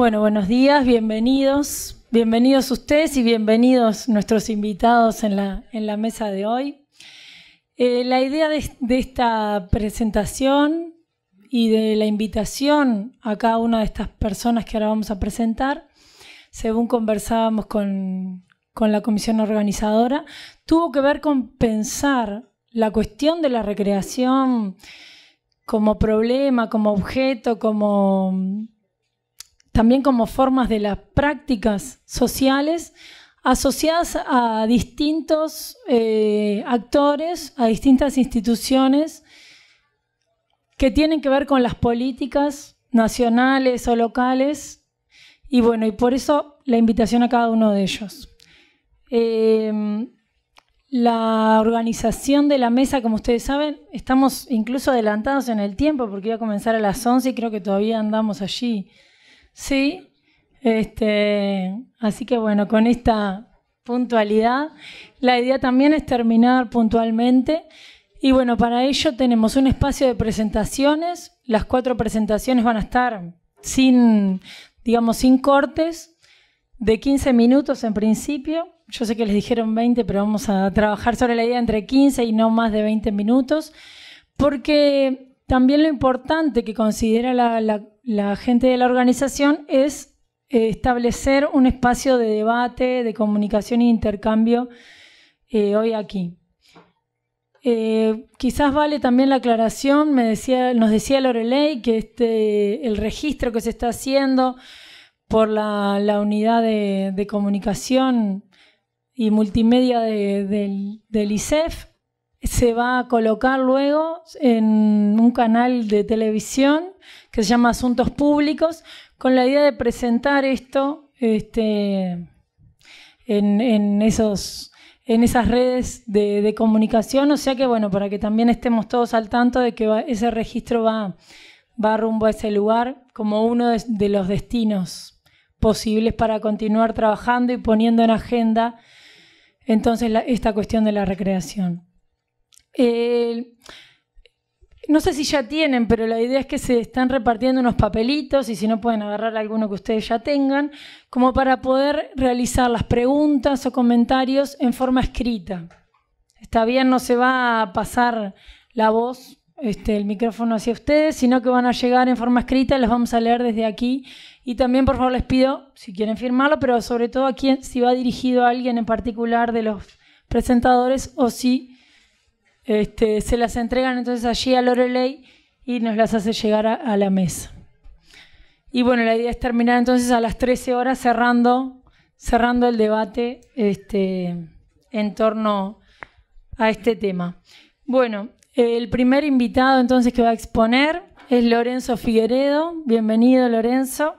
Bueno, buenos días, bienvenidos, bienvenidos ustedes y bienvenidos nuestros invitados en la, mesa de hoy. Eh, la idea de, esta presentación y de la invitación a cada una de estas personas que ahora vamos a presentar, según conversábamos con, con la comisión organizadora, tuvo que ver con pensar la cuestión de la recreación como problema, como objeto, como también como formas de las prácticas sociales asociadas a distintos eh, actores, a distintas instituciones que tienen que ver con las políticas nacionales o locales. Y bueno, y por eso la invitación a cada uno de ellos. Eh, la organización de la mesa, como ustedes saben, estamos incluso adelantados en el tiempo porque iba a comenzar a las 11 y creo que todavía andamos allí. Sí, este, así que bueno, con esta puntualidad, la idea también es terminar puntualmente. Y bueno, para ello tenemos un espacio de presentaciones. Las cuatro presentaciones van a estar sin, digamos, sin cortes, de 15 minutos en principio. Yo sé que les dijeron 20, pero vamos a trabajar sobre la idea entre 15 y no más de 20 minutos, porque también lo importante que considera la, la, la gente de la organización es eh, establecer un espacio de debate, de comunicación e intercambio eh, hoy aquí. Eh, quizás vale también la aclaración, nos decía Loreley que este, el registro que se está haciendo por la, unidad de, comunicación y multimedia del, del e se va a colocar luego en un canal de televisión que se llama Asuntos Públicos, con la idea de presentar esto este, en, esos, en esas redes de, comunicación. O sea que, bueno, para que también estemos todos al tanto de que ese registro va, va rumbo a ese lugar como uno de, los destinos posibles para continuar trabajando y poniendo en agenda entonces esta cuestión de la recreación. Eh, no sé si ya tienen, pero la idea es que se están repartiendo unos papelitos y si no pueden agarrar alguno que ustedes ya tengan, como para poder realizar las preguntas o comentarios en forma escrita. Está bien, no se va a pasar la voz, este, el micrófono hacia ustedes, sino que van a llegar en forma escrita, las vamos a leer desde aquí. Y también, por favor, les pido, si quieren firmarlo, pero sobre todo aquí si va dirigido a alguien en particular de los presentadores o si este, se las entregan entonces allí a Lorelei y nos las hace llegar a, la mesa. Y bueno, la idea es terminar entonces a las 13 horas cerrando, cerrando el debate este, en torno a este tema. Bueno, el primer invitado entonces que va a exponer es Lorenzo Figueredo. Bienvenido, Lorenzo.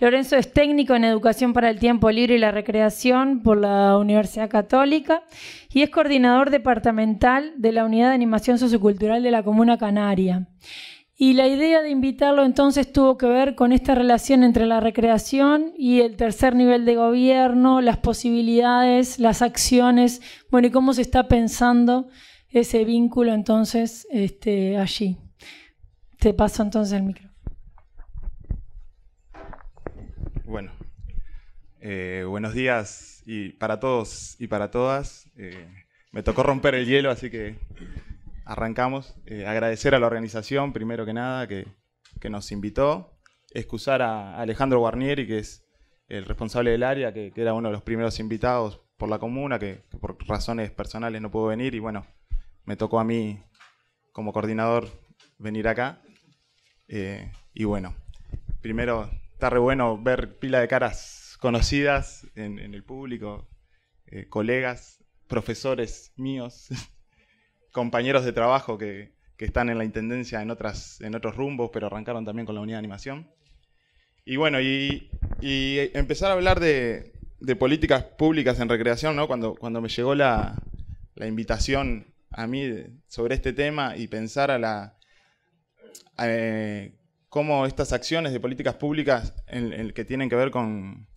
Lorenzo es técnico en educación para el tiempo libre y la recreación por la Universidad Católica y es coordinador departamental de la Unidad de Animación Sociocultural de la Comuna Canaria. Y la idea de invitarlo entonces tuvo que ver con esta relación entre la recreación y el tercer nivel de gobierno, las posibilidades, las acciones, bueno, y cómo se está pensando ese vínculo entonces este, allí. Te paso entonces el micrófono. bueno, eh, buenos días y para todos y para todas. Eh, me tocó romper el hielo, así que arrancamos. Eh, agradecer a la organización, primero que nada, que, nos invitó. Excusar a Alejandro Guarnieri, que es el responsable del área, que, era uno de los primeros invitados por la comuna, que, que, por razones personales no pudo venir. Y bueno, me tocó a mí, como coordinador, venir acá. y bueno, primero está re bueno ver pila de caras conocidas en, el público, eh, colegas, profesores míos, compañeros de trabajo que, están en la intendencia en, otras, en otros rumbos, pero arrancaron también con la unidad de animación. Y bueno, y, empezar a hablar de, políticas públicas en recreación, Cuando, cuando me llegó la, invitación a mí sobre este tema y pensar a la... Eh, cómo estas acciones de políticas públicas que tienen que ver con,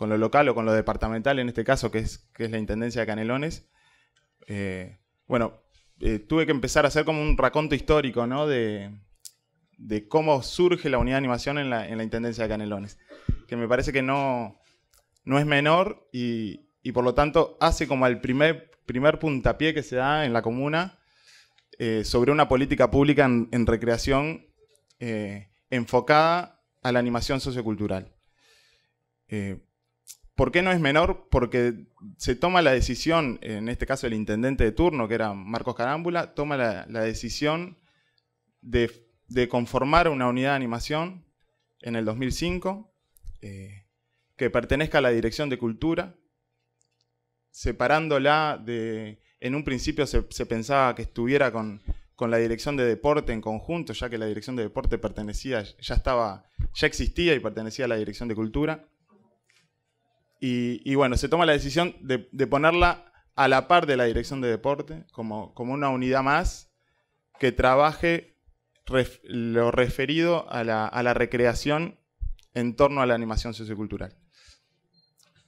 lo local o con lo departamental, en este caso, que es, la Intendencia de Canelones, eh, bueno, eh, tuve que empezar a hacer como un raconto histórico, De, cómo surge la unidad de animación en la, Intendencia de Canelones, que me parece que no, no es menor y, por lo tanto hace como el primer, primer puntapié que se da en la comuna eh, sobre una política pública en recreación eh, enfocada a la animación sociocultural. Eh, ¿Por qué no es menor? Porque se toma la decisión, en este caso el intendente de turno, que era Marcos Carámbula, toma la, decisión de, conformar una unidad de animación en el 2005 eh, que pertenezca a la Dirección de Cultura, separándola de, en un principio se pensaba que estuviera con, con la dirección de deporte en conjunto, ya que la dirección de deporte pertenecía, ya estaba, ya existía y pertenecía a la dirección de cultura. Y, bueno, se toma la decisión de, ponerla a la par de la dirección de deporte, como, como una unidad más que trabaje lo referido a la, recreación en torno a la animación sociocultural.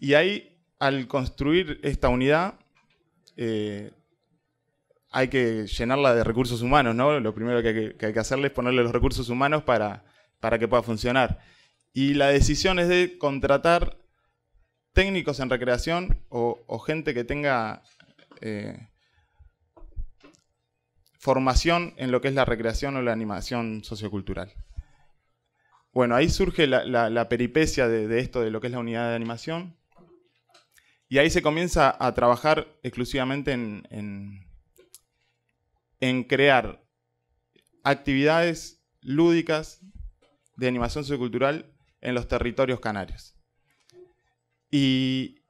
Y ahí, al construir esta unidad, eh, hay que llenarla de recursos humanos, ¿no? Lo primero que hay que, hacerle es ponerle los recursos humanos para, para que pueda funcionar. Y la decisión es de contratar técnicos en recreación o, gente que tenga eh, formación en lo que es la recreación o la animación sociocultural. Bueno, ahí surge la, peripecia de, esto, de lo que es la unidad de animación. Y ahí se comienza a trabajar exclusivamente en en crear actividades lúdicas de animación sociocultural en los territorios canarios. Y,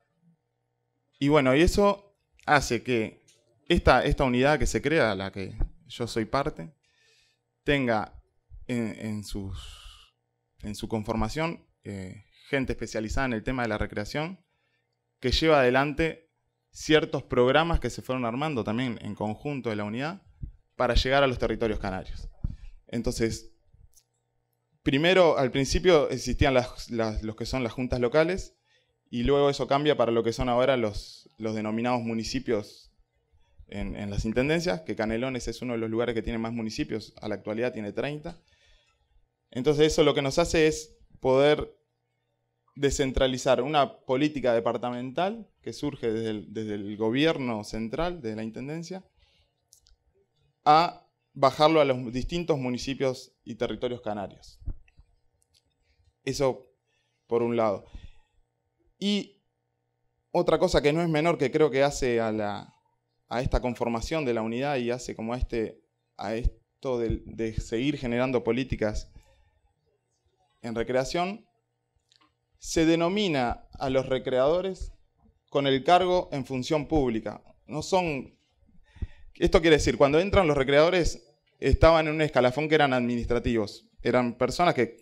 bueno, y eso hace que esta, esta unidad que se crea, la que yo soy parte, tenga en, sus, en su conformación eh, gente especializada en el tema de la recreación, que lleva adelante ciertos programas que se fueron armando también en conjunto de la unidad, para llegar a los territorios canarios. Entonces, primero, al principio existían las, los que son las juntas locales y luego eso cambia para lo que son ahora los, denominados municipios en, las intendencias, que Canelones es uno de los lugares que tiene más municipios, a la actualidad tiene 30. Entonces eso lo que nos hace es poder descentralizar una política departamental que surge desde el, desde el gobierno central, desde la intendencia, a bajarlo a los distintos municipios y territorios canarios. Eso por un lado. Y otra cosa que no es menor, que creo que hace a, esta conformación de la unidad y hace como a, este, a esto de, de seguir generando políticas en recreación, se denomina a los recreadores con el cargo en función pública. No son esto quiere decir, cuando entran los recreadores estaban en un escalafón que eran administrativos, eran personas que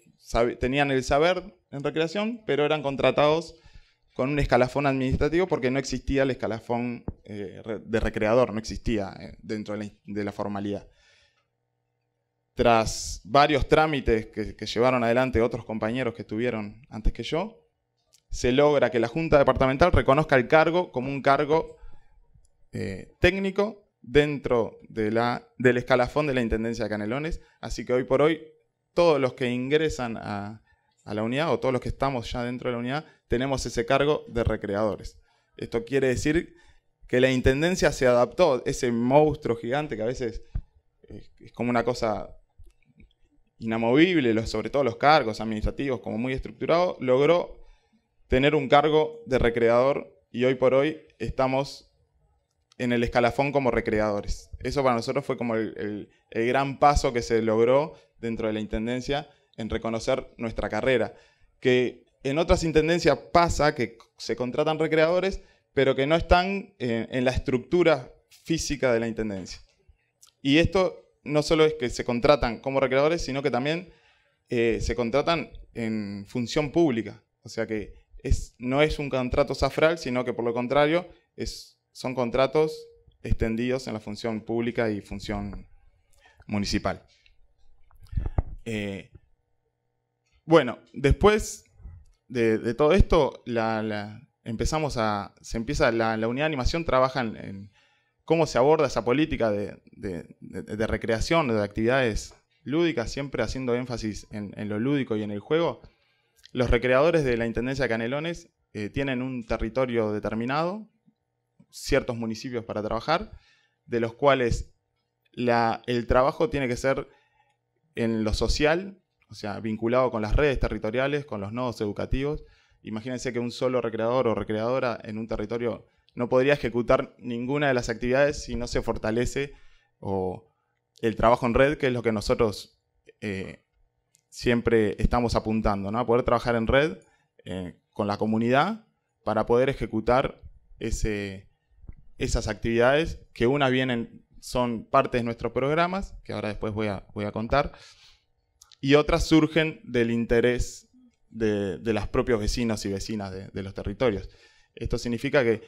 tenían el saber en recreación, pero eran contratados con un escalafón administrativo porque no existía el escalafón eh, de recreador, no existía eh, dentro de la, formalidad. Tras varios trámites que, llevaron adelante otros compañeros que estuvieron antes que yo, se logra que la Junta Departamental reconozca el cargo como un cargo eh, técnico dentro del escalafón de la Intendencia de Canelones, así que hoy por hoy todos los que ingresan a, a la unidad o todos los que estamos ya dentro de la unidad tenemos ese cargo de recreadores. Esto quiere decir que la Intendencia se adaptó, ese monstruo gigante que a veces es como una cosa inamovible, sobre todo los cargos administrativos, como muy estructurado, logró tener un cargo de recreador y hoy por hoy estamos en el escalafón como recreadores. Eso para nosotros fue como el, gran paso que se logró dentro de la Intendencia en reconocer nuestra carrera. Que en otras Intendencias pasa que se contratan recreadores, pero que no están eh, en, la estructura física de la Intendencia. Y esto no solo es que se contratan como recreadores, sino que también eh, se contratan en función pública. O sea que es, no es un contrato safral, sino que por lo contrario es son contratos extendidos en la función pública y función municipal. Eh, bueno, después de, todo esto, la, empezamos a, se empieza, la, unidad de animación trabaja en, cómo se aborda esa política de, recreación, de actividades lúdicas, siempre haciendo énfasis en, lo lúdico y en el juego. Los recreadores de la Intendencia de Canelones eh, tienen un territorio determinado ciertos municipios para trabajar, de los cuales la, el trabajo tiene que ser en lo social, o sea, vinculado con las redes territoriales, con los nodos educativos. Imagínense que un solo recreador o recreadora en un territorio no podría ejecutar ninguna de las actividades si no se fortalece el trabajo en red, que es lo que nosotros eh, siempre estamos apuntando, ¿no? A poder trabajar en red eh, con la comunidad para poder ejecutar ese, esas actividades, que unas vienen, son parte de nuestros programas, que ahora después voy a, voy a contar, y otras surgen del interés de, de los propios vecinos y vecinas de, los territorios. Esto significa que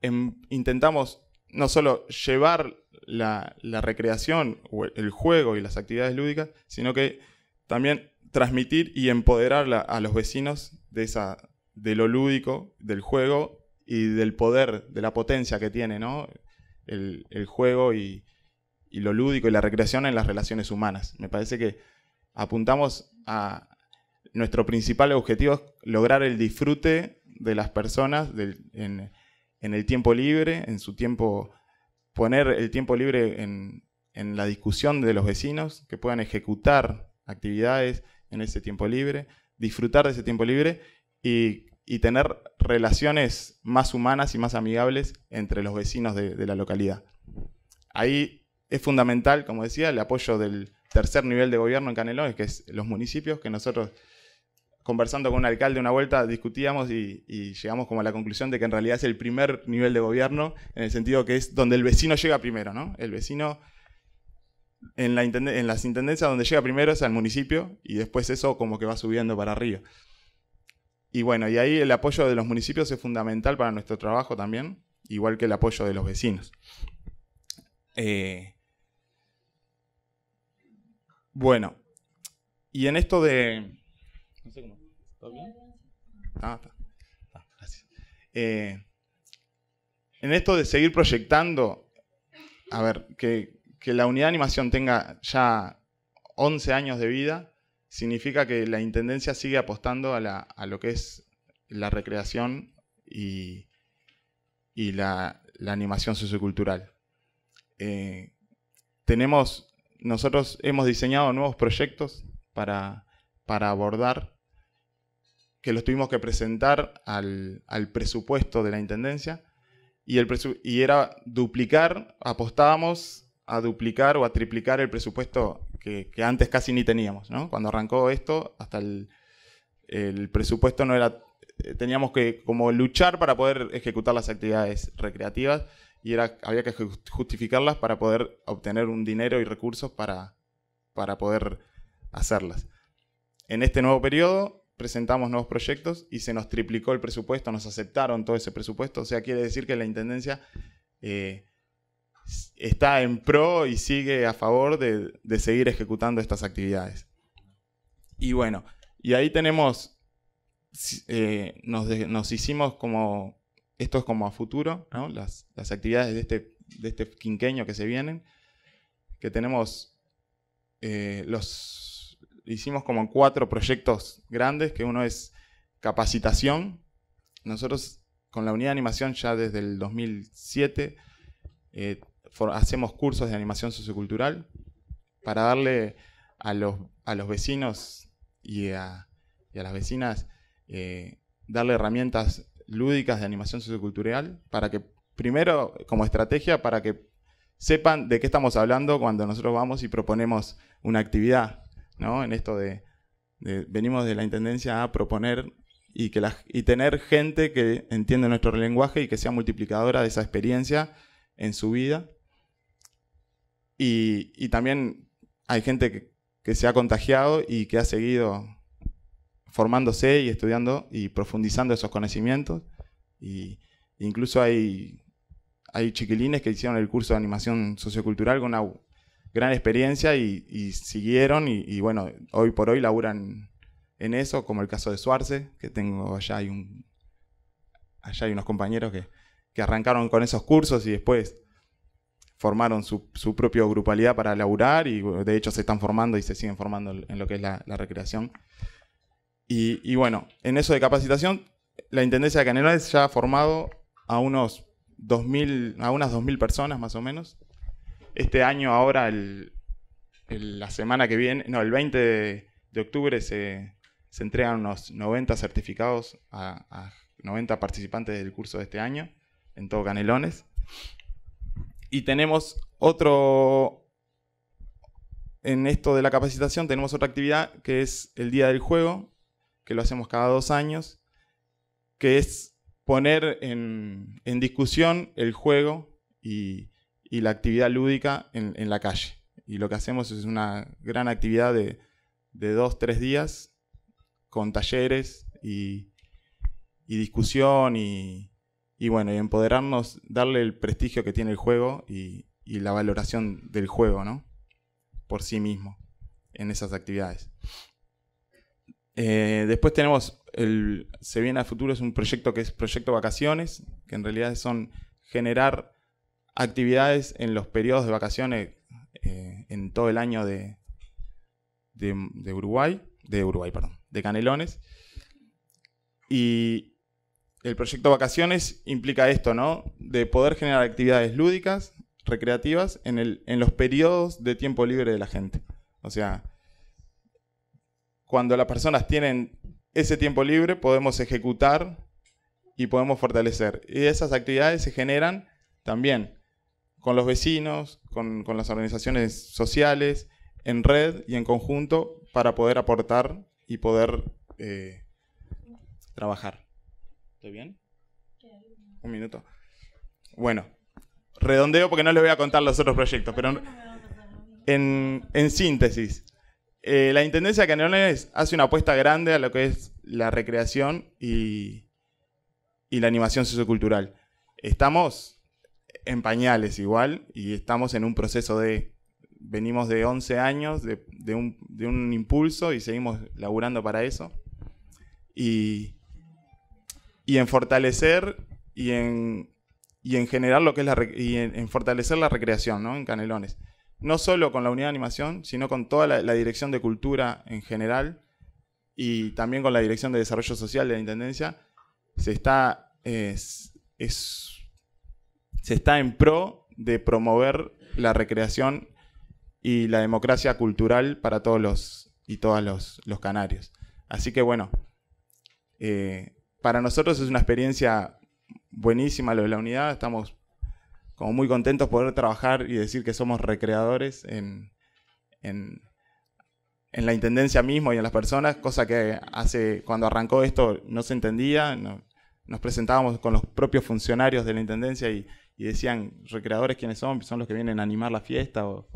em, intentamos no solo llevar la, la, recreación, el juego y las actividades lúdicas, sino que también transmitir y empoderar a los vecinos de, esa, de lo lúdico, del juego y del poder, de la potencia que tiene el, juego y, lo lúdico y la recreación en las relaciones humanas. Me parece que apuntamos a nuestro principal objetivo lograr el disfrute de las personas en, el tiempo libre, en su tiempo, poner el tiempo libre en, en la discusión de los vecinos, que puedan ejecutar actividades en ese tiempo libre, disfrutar de ese tiempo libre y y tener relaciones más humanas y más amigables entre los vecinos de, la localidad. Ahí es fundamental, como decía, el apoyo del tercer nivel de gobierno en Canelones, que es los municipios, que nosotros conversando con un alcalde una vuelta discutíamos y, llegamos como a la conclusión de que en realidad es el primer nivel de gobierno, en el sentido que es donde el vecino llega primero, ¿no? El vecino en, la en las intendencias donde llega primero es al municipio y después eso como que va subiendo para arriba. Y bueno, y ahí el apoyo de los municipios es fundamental para nuestro trabajo también, igual que el apoyo de los vecinos. Eh, bueno, y en esto de... No sé cómo. bien? Ah, está. Ah, gracias. Eh, en esto de seguir proyectando, a ver, que, que la unidad de animación tenga ya 11 años de vida, significa que la Intendencia sigue apostando a, lo que es la recreación y, la, animación sociocultural. Eh, tenemos, nosotros hemos diseñado nuevos proyectos para, para abordar, que los tuvimos que presentar al, presupuesto de la Intendencia, y, el y era duplicar, apostábamos a duplicar o a triplicar el presupuesto que, antes casi ni teníamos, Cuando arrancó esto, hasta el, presupuesto no era... Eh, teníamos que como luchar para poder ejecutar las actividades recreativas y era, había que justificarlas para poder obtener un dinero y recursos para, para poder hacerlas. En este nuevo periodo presentamos nuevos proyectos y se nos triplicó el presupuesto, nos aceptaron todo ese presupuesto, o sea, quiere decir que la Intendencia eh, está en pro y sigue a favor de, seguir ejecutando estas actividades. Y bueno, y ahí tenemos, eh, nos, hicimos como, esto es como a futuro, las, actividades de este, de este quinqueño que se vienen, que tenemos, eh, los, hicimos como cuatro proyectos grandes, que uno es capacitación, nosotros con la unidad de animación ya desde el 2007, eh, hacemos cursos de animación sociocultural para darle a los, a los vecinos y a, y a, las vecinas, eh, darle herramientas lúdicas de animación sociocultural para que, primero, como estrategia, para que sepan de qué estamos hablando cuando nosotros vamos y proponemos una actividad, ¿no? En esto de, venimos de la Intendencia a proponer y, que y tener gente que entiende nuestro lenguaje y que sea multiplicadora de esa experiencia en su vida y, también hay gente que, se ha contagiado y que ha seguido formándose y estudiando y profundizando esos conocimientos. Y incluso hay, hay chiquilines que hicieron el curso de animación sociocultural con una gran experiencia y, siguieron y, bueno, hoy por hoy laburan en eso, como el caso de Suarce, que tengo allá hay un allá hay unos compañeros que, que arrancaron con esos cursos y después formaron su, propia grupalidad para laburar y de hecho se están formando y se siguen formando en lo que es la, recreación. Y, bueno, en eso de capacitación, la Intendencia de Canelones ya ha formado a, unos 2000, a unas 2.000 personas más o menos. Este año ahora, la semana que viene, no, el 20 de, octubre se, se, entregan unos 90 certificados a, a 90 participantes del curso de este año en todo Canelones. Y tenemos otro, en esto de la capacitación tenemos otra actividad que es el Día del Juego, que lo hacemos cada dos años, que es poner en, discusión el juego y, la actividad lúdica en, la calle. Y lo que hacemos es una gran actividad de, dos, tres días, con talleres y, y discusión y, y bueno, y empoderarnos, darle el prestigio que tiene el juego y, la valoración del juego, ¿no? Por sí mismo, en esas actividades. Eh, después tenemos, el, se viene a futuro, es un proyecto que es Proyecto Vacaciones, que en realidad son generar actividades en los periodos de vacaciones eh, en todo el año de, de, de Uruguay, de Uruguay, perdón, de Canelones. Y, el proyecto Vacaciones implica esto, ¿no? De poder generar actividades lúdicas, recreativas, en, los periodos de tiempo libre de la gente. O sea, cuando las personas tienen ese tiempo libre, podemos ejecutar y podemos fortalecer. Y esas actividades se generan también con los vecinos, con, las organizaciones sociales, en red y en conjunto para poder aportar y poder eh, trabajar. ¿Estoy bien? Un minuto. Bueno, redondeo porque no les voy a contar los otros proyectos, pero en, síntesis, eh, la Intendencia de Canelones hace una apuesta grande a lo que es la recreación y, la animación sociocultural. Estamos en pañales igual y estamos en un proceso de... Venimos de 11 años, de, un, de un impulso y seguimos laburando para eso. Y y en fortalecer y en, en generar lo que es la en, fortalecer la recreación en Canelones. No solo con la unidad de animación, sino con toda la, dirección de cultura en general y también con la dirección de desarrollo social de la Intendencia, se está, es, se está en pro de promover la recreación y la democracia cultural para todos los y todas los, canarios. Así que bueno, eh, para nosotros es una experiencia buenísima lo de la unidad. Estamos como muy contentos poder trabajar y decir que somos recreadores en, la intendencia mismo y en las personas, cosa que hace cuando arrancó esto no se entendía. nos presentábamos con los propios funcionarios de la intendencia y, decían, recreadores, ¿quiénes son? Son los que vienen a animar la fiesta o,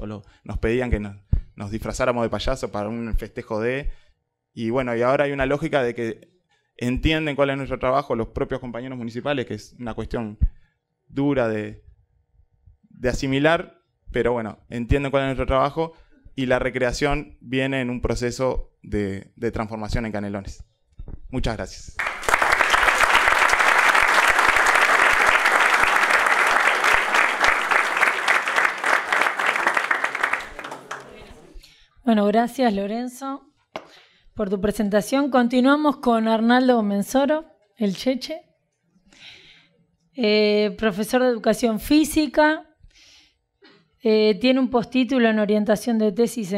nos pedían que nos, nos disfrazáramos de payaso para un festejo de... Y bueno, y ahora hay una lógica de que entienden cuál es nuestro trabajo, los propios compañeros municipales, que es una cuestión dura de, asimilar, pero bueno, entienden cuál es nuestro trabajo y la recreación viene en un proceso de, de transformación en Canelones. Muchas gracias. Bueno, gracias Lorenzo por tu presentación. Continuamos con Arnaldo Mensoro, el Cheche, eh, profesor de educación física. Eh, tiene un postítulo en orientación de tesis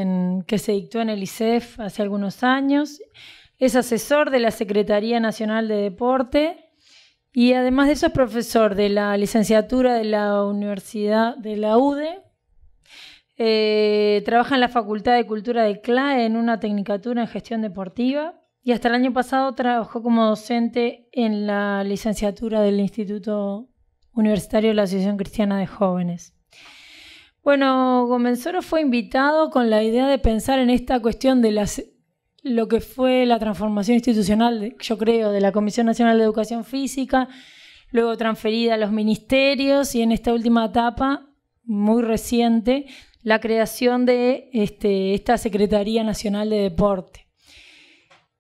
que se dictó en el ICEF hace algunos años. Es asesor de la Secretaría Nacional de Deporte y además de eso es profesor de la licenciatura de la Universidad de la UDE eh, trabaja en la Facultad de Cultura de CLAE en una tecnicatura en gestión deportiva y hasta el año pasado trabajó como docente en la licenciatura del Instituto Universitario de la Asociación Cristiana de Jóvenes. Bueno, Gomenzoro fue invitado con la idea de pensar en esta cuestión de lo que fue la transformación institucional, yo creo, de la Comisión Nacional de Educación Física, luego transferida a los ministerios y en esta última etapa, muy reciente, la creación de este, esta Secretaría Nacional de Deporte.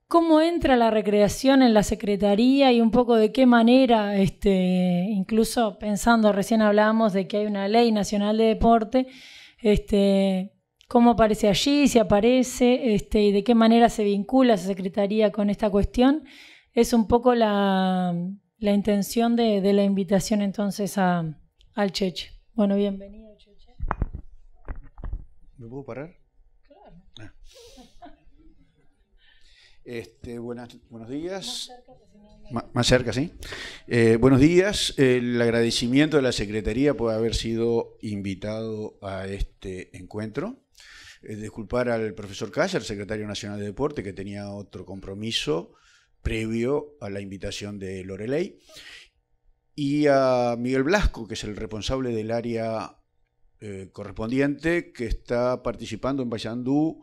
¿Cómo entra la recreación en la Secretaría y un poco de qué manera, este, incluso pensando, recién hablábamos de que hay una ley nacional de deporte, este, cómo aparece allí, si aparece, y de qué manera se vincula esa Secretaría con esta cuestión? Es un poco la, intención de, la invitación entonces a, al Cheche. Bueno, bienvenido. ¿Me puedo parar? Claro. Ah. Este, buenos días. Más cerca, pues, sí. Eh, buenos días. El agradecimiento de la Secretaría por haber sido invitado a este encuentro. Eh, disculpar al profesor Cáceres, secretario nacional de Deporte, que tenía otro compromiso previo a la invitación de Loreley. Y a Miguel Blasco, que es el responsable del área eh, correspondiente que está participando en Bayandú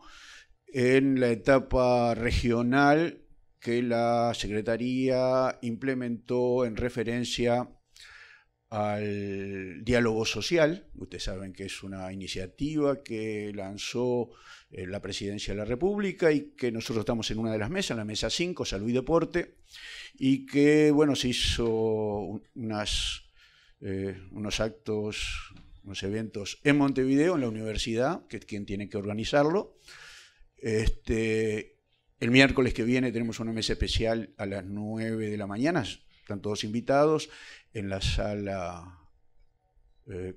en la etapa regional que la Secretaría implementó en referencia al diálogo social. Ustedes saben que es una iniciativa que lanzó eh, la Presidencia de la República y que nosotros estamos en una de las mesas, la mesa 5, Salud y Deporte, y que, bueno, se hizo unas, eh, unos actos unos eventos en Montevideo, en la universidad, que es quien tiene que organizarlo. Este, el miércoles que viene tenemos una mesa especial a las 9 de la mañana, están todos invitados, en la sala... Eh,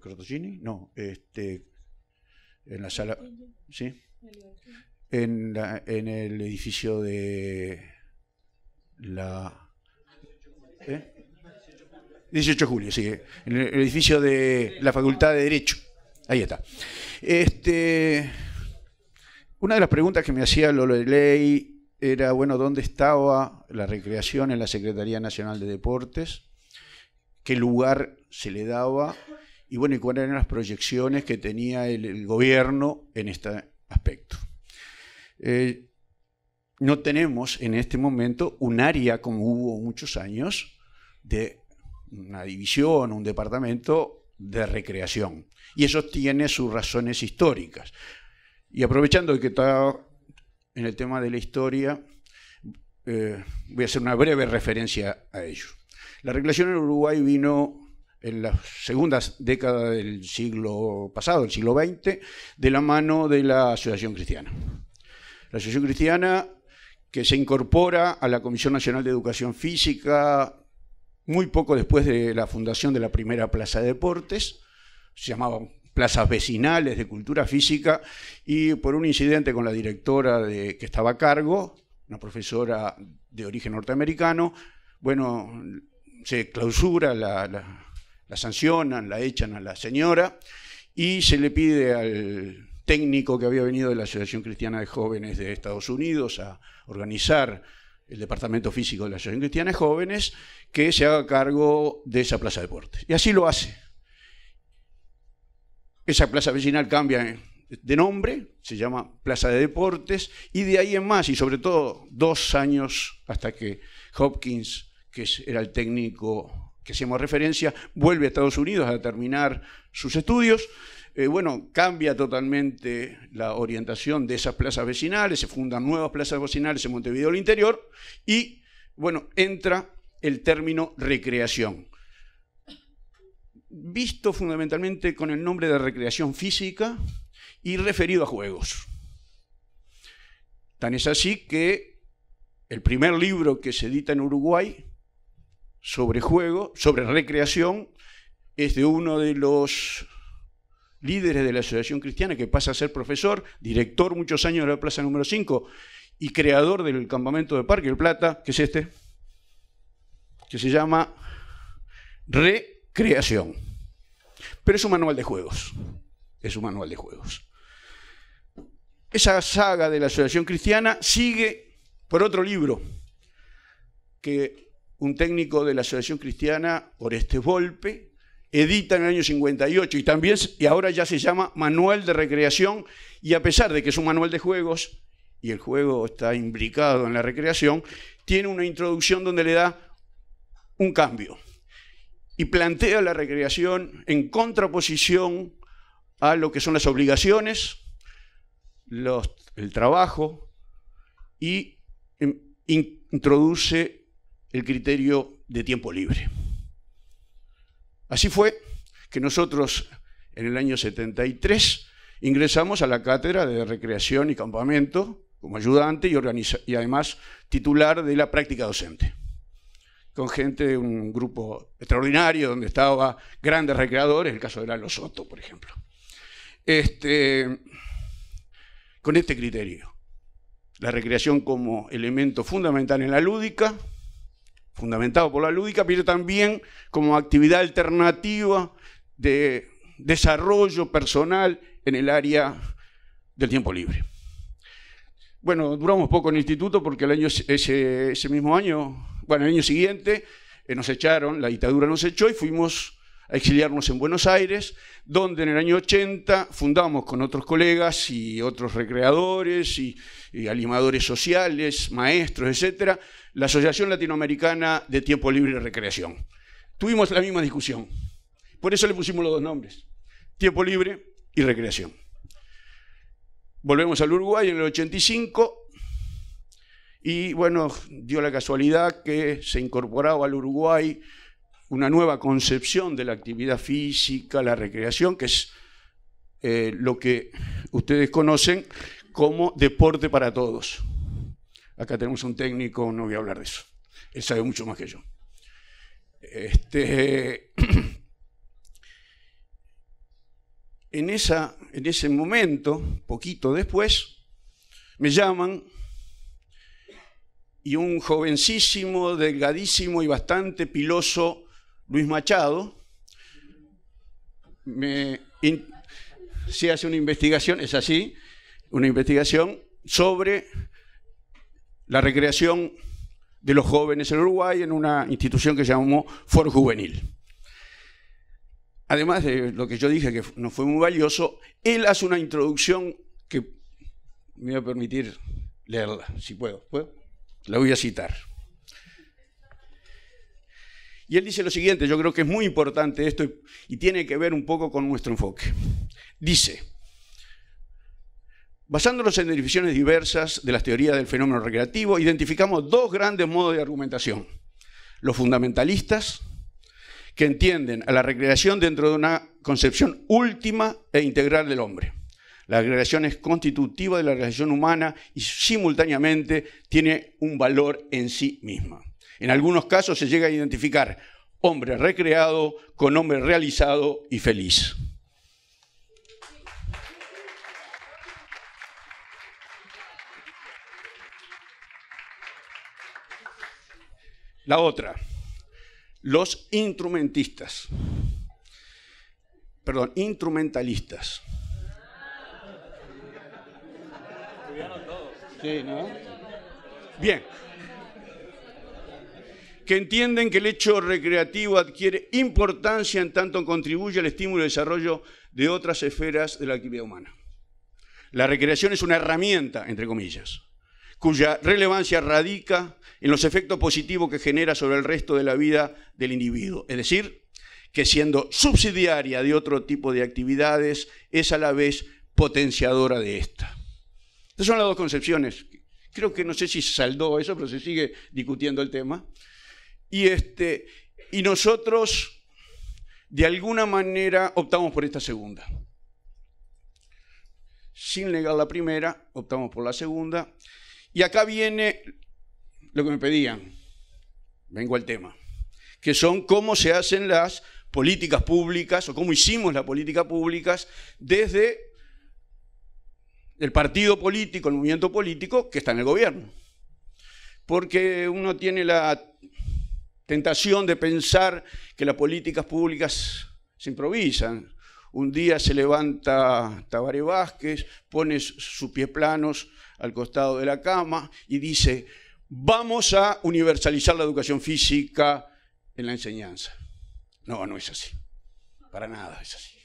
no, este, en la sala... ¿Sí? En, en el edificio de la... ¿eh? 18 de julio, sí, en el edificio de la Facultad de Derecho. Ahí está. Este, una de las preguntas que me hacía Lolo de Ley era, bueno, ¿dónde estaba la recreación en la Secretaría Nacional de Deportes? ¿Qué lugar se le daba? Y bueno, ¿y cuáles eran las proyecciones que tenía el, gobierno en este aspecto? Eh, no tenemos en este momento un área como hubo muchos años de una división, un departamento de recreación. Y eso tiene sus razones históricas. Y aprovechando que está en el tema de la historia, eh, voy a hacer una breve referencia a ello. La recreación en Uruguay vino en las segundas décadas del siglo pasado, del siglo XX, de la mano de la Asociación Cristiana. La Asociación Cristiana que se incorpora a la Comisión Nacional de Educación Física, muy poco después de la fundación de la primera Plaza de Deportes, se llamaban plazas vecinales de cultura física, y por un incidente con la directora de, que estaba a cargo, una profesora de origen norteamericano, bueno, se clausura, la sancionan, la echan a la señora, y se le pide al técnico que había venido de la Asociación Cristiana de Jóvenes de Estados Unidos a organizar el departamento físico de la Asociación Cristiana de Jóvenes, que se haga cargo de esa plaza de deportes. Y así lo hace. Esa plaza vecinal cambia de nombre, se llama Plaza de Deportes, y de ahí en más, y sobre todo dos años hasta que Hopkins, que era el técnico que hacemos referencia, vuelve a Estados Unidos a terminar sus estudios, eh, bueno, cambia totalmente la orientación de esas plazas vecinales, se fundan nuevas plazas vecinales en Montevideo del Interior y, bueno, entra el término recreación. Visto fundamentalmente con el nombre de recreación física y referido a juegos. Tan es así que el primer libro que se edita en Uruguay sobre juego, sobre recreación, es de uno de los líderes de la Asociación Cristiana, que pasa a ser profesor, director muchos años de la Plaza número 5 y creador del campamento de Parque del Plata, que es este, que se llama Recreación. Pero es un manual de juegos, es un manual de juegos. Esa saga de la Asociación Cristiana sigue por otro libro que un técnico de la Asociación Cristiana, Oreste Volpe, edita en el año 58 y también y ahora ya se llama Manual de Recreación y a pesar de que es un manual de juegos y el juego está implicado en la recreación, tiene una introducción donde le da un cambio y plantea la recreación en contraposición a lo que son las obligaciones, el trabajo y em, introduce el criterio de tiempo libre. Así fue que nosotros en el año 73 ingresamos a la cátedra de recreación y campamento como ayudante y, además titular de la práctica docente. Con gente de un grupo extraordinario donde estaba grandes recreadores, el caso de Lalo Soto, por ejemplo. Este, con este criterio, la recreación como elemento fundamental en la lúdica, fundamentado por la lúdica, pero también como actividad alternativa de desarrollo personal en el área del tiempo libre. Bueno, duramos poco en el instituto porque el año, ese, mismo año, bueno, el año siguiente eh, nos echaron, la dictadura nos echó y fuimos a exiliarnos en Buenos Aires, donde en el año 80 fundamos con otros colegas y otros recreadores y, animadores sociales, maestros, etcétera, la Asociación Latinoamericana de Tiempo Libre y Recreación. Tuvimos la misma discusión. Por eso le pusimos los dos nombres, Tiempo Libre y Recreación. Volvemos al Uruguay en el 85 y bueno, dio la casualidad que se incorporaba al Uruguay una nueva concepción de la actividad física, la recreación, que es eh, lo que ustedes conocen como deporte para todos. Acá tenemos un técnico, no voy a hablar de eso. Él sabe mucho más que yo. Este, en, esa, en ese momento, poquito después, me llaman y un jovencísimo, delgadísimo y bastante piloso Luis Machado se hace una investigación, es así, una investigación sobre la recreación de los jóvenes en Uruguay en una institución que llamó Foro Juvenil. Además de lo que yo dije que no fue muy valioso, él hace una introducción que me voy a permitir leerla, si puedo. ¿Puedo? La voy a citar. Y él dice lo siguiente, yo creo que es muy importante esto y, tiene que ver un poco con nuestro enfoque. Dice, basándonos en definiciones diversas de las teorías del fenómeno recreativo, identificamos dos grandes modos de argumentación. Los fundamentalistas, que entienden a la recreación dentro de una concepción última e integral del hombre. La recreación es constitutiva de la relación humana y simultáneamente tiene un valor en sí misma. En algunos casos se llega a identificar hombre recreado con hombre realizado y feliz. La otra, los instrumentistas, perdón, instrumentalistas. Bien, que entienden que el hecho recreativo adquiere importancia en tanto contribuye al estímulo y desarrollo de otras esferas de la actividad humana. La recreación es una herramienta, entre comillas, cuya relevancia radica en los efectos positivos que genera sobre el resto de la vida del individuo. Es decir, que siendo subsidiaria de otro tipo de actividades, es a la vez potenciadora de esta. Estas son las dos concepciones. Creo que no sé si se saldó eso, pero se sigue discutiendo el tema. Y, este, y nosotros, de alguna manera, optamos por esta segunda. Sin negar la primera, optamos por la segunda. Y acá viene lo que me pedían. Vengo al tema. Que son cómo se hacen las políticas públicas o cómo hicimos las políticas públicas desde el partido político, el movimiento político que está en el gobierno. Porque uno tiene la Tentación de pensar que las políticas públicas se improvisan. Un día se levanta Tabaré Vázquez, pone sus pies planos al costado de la cama y dice, vamos a universalizar la educación física en la enseñanza. No, no es así. Para nada es así.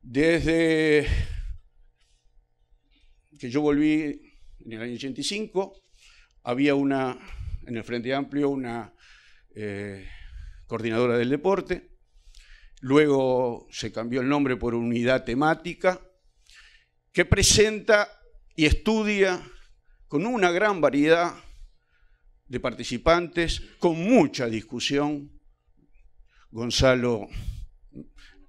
Desde que yo volví en el año 85, había una en el Frente Amplio una eh, coordinadora del deporte, luego se cambió el nombre por unidad temática, que presenta y estudia con una gran variedad de participantes, con mucha discusión. Gonzalo,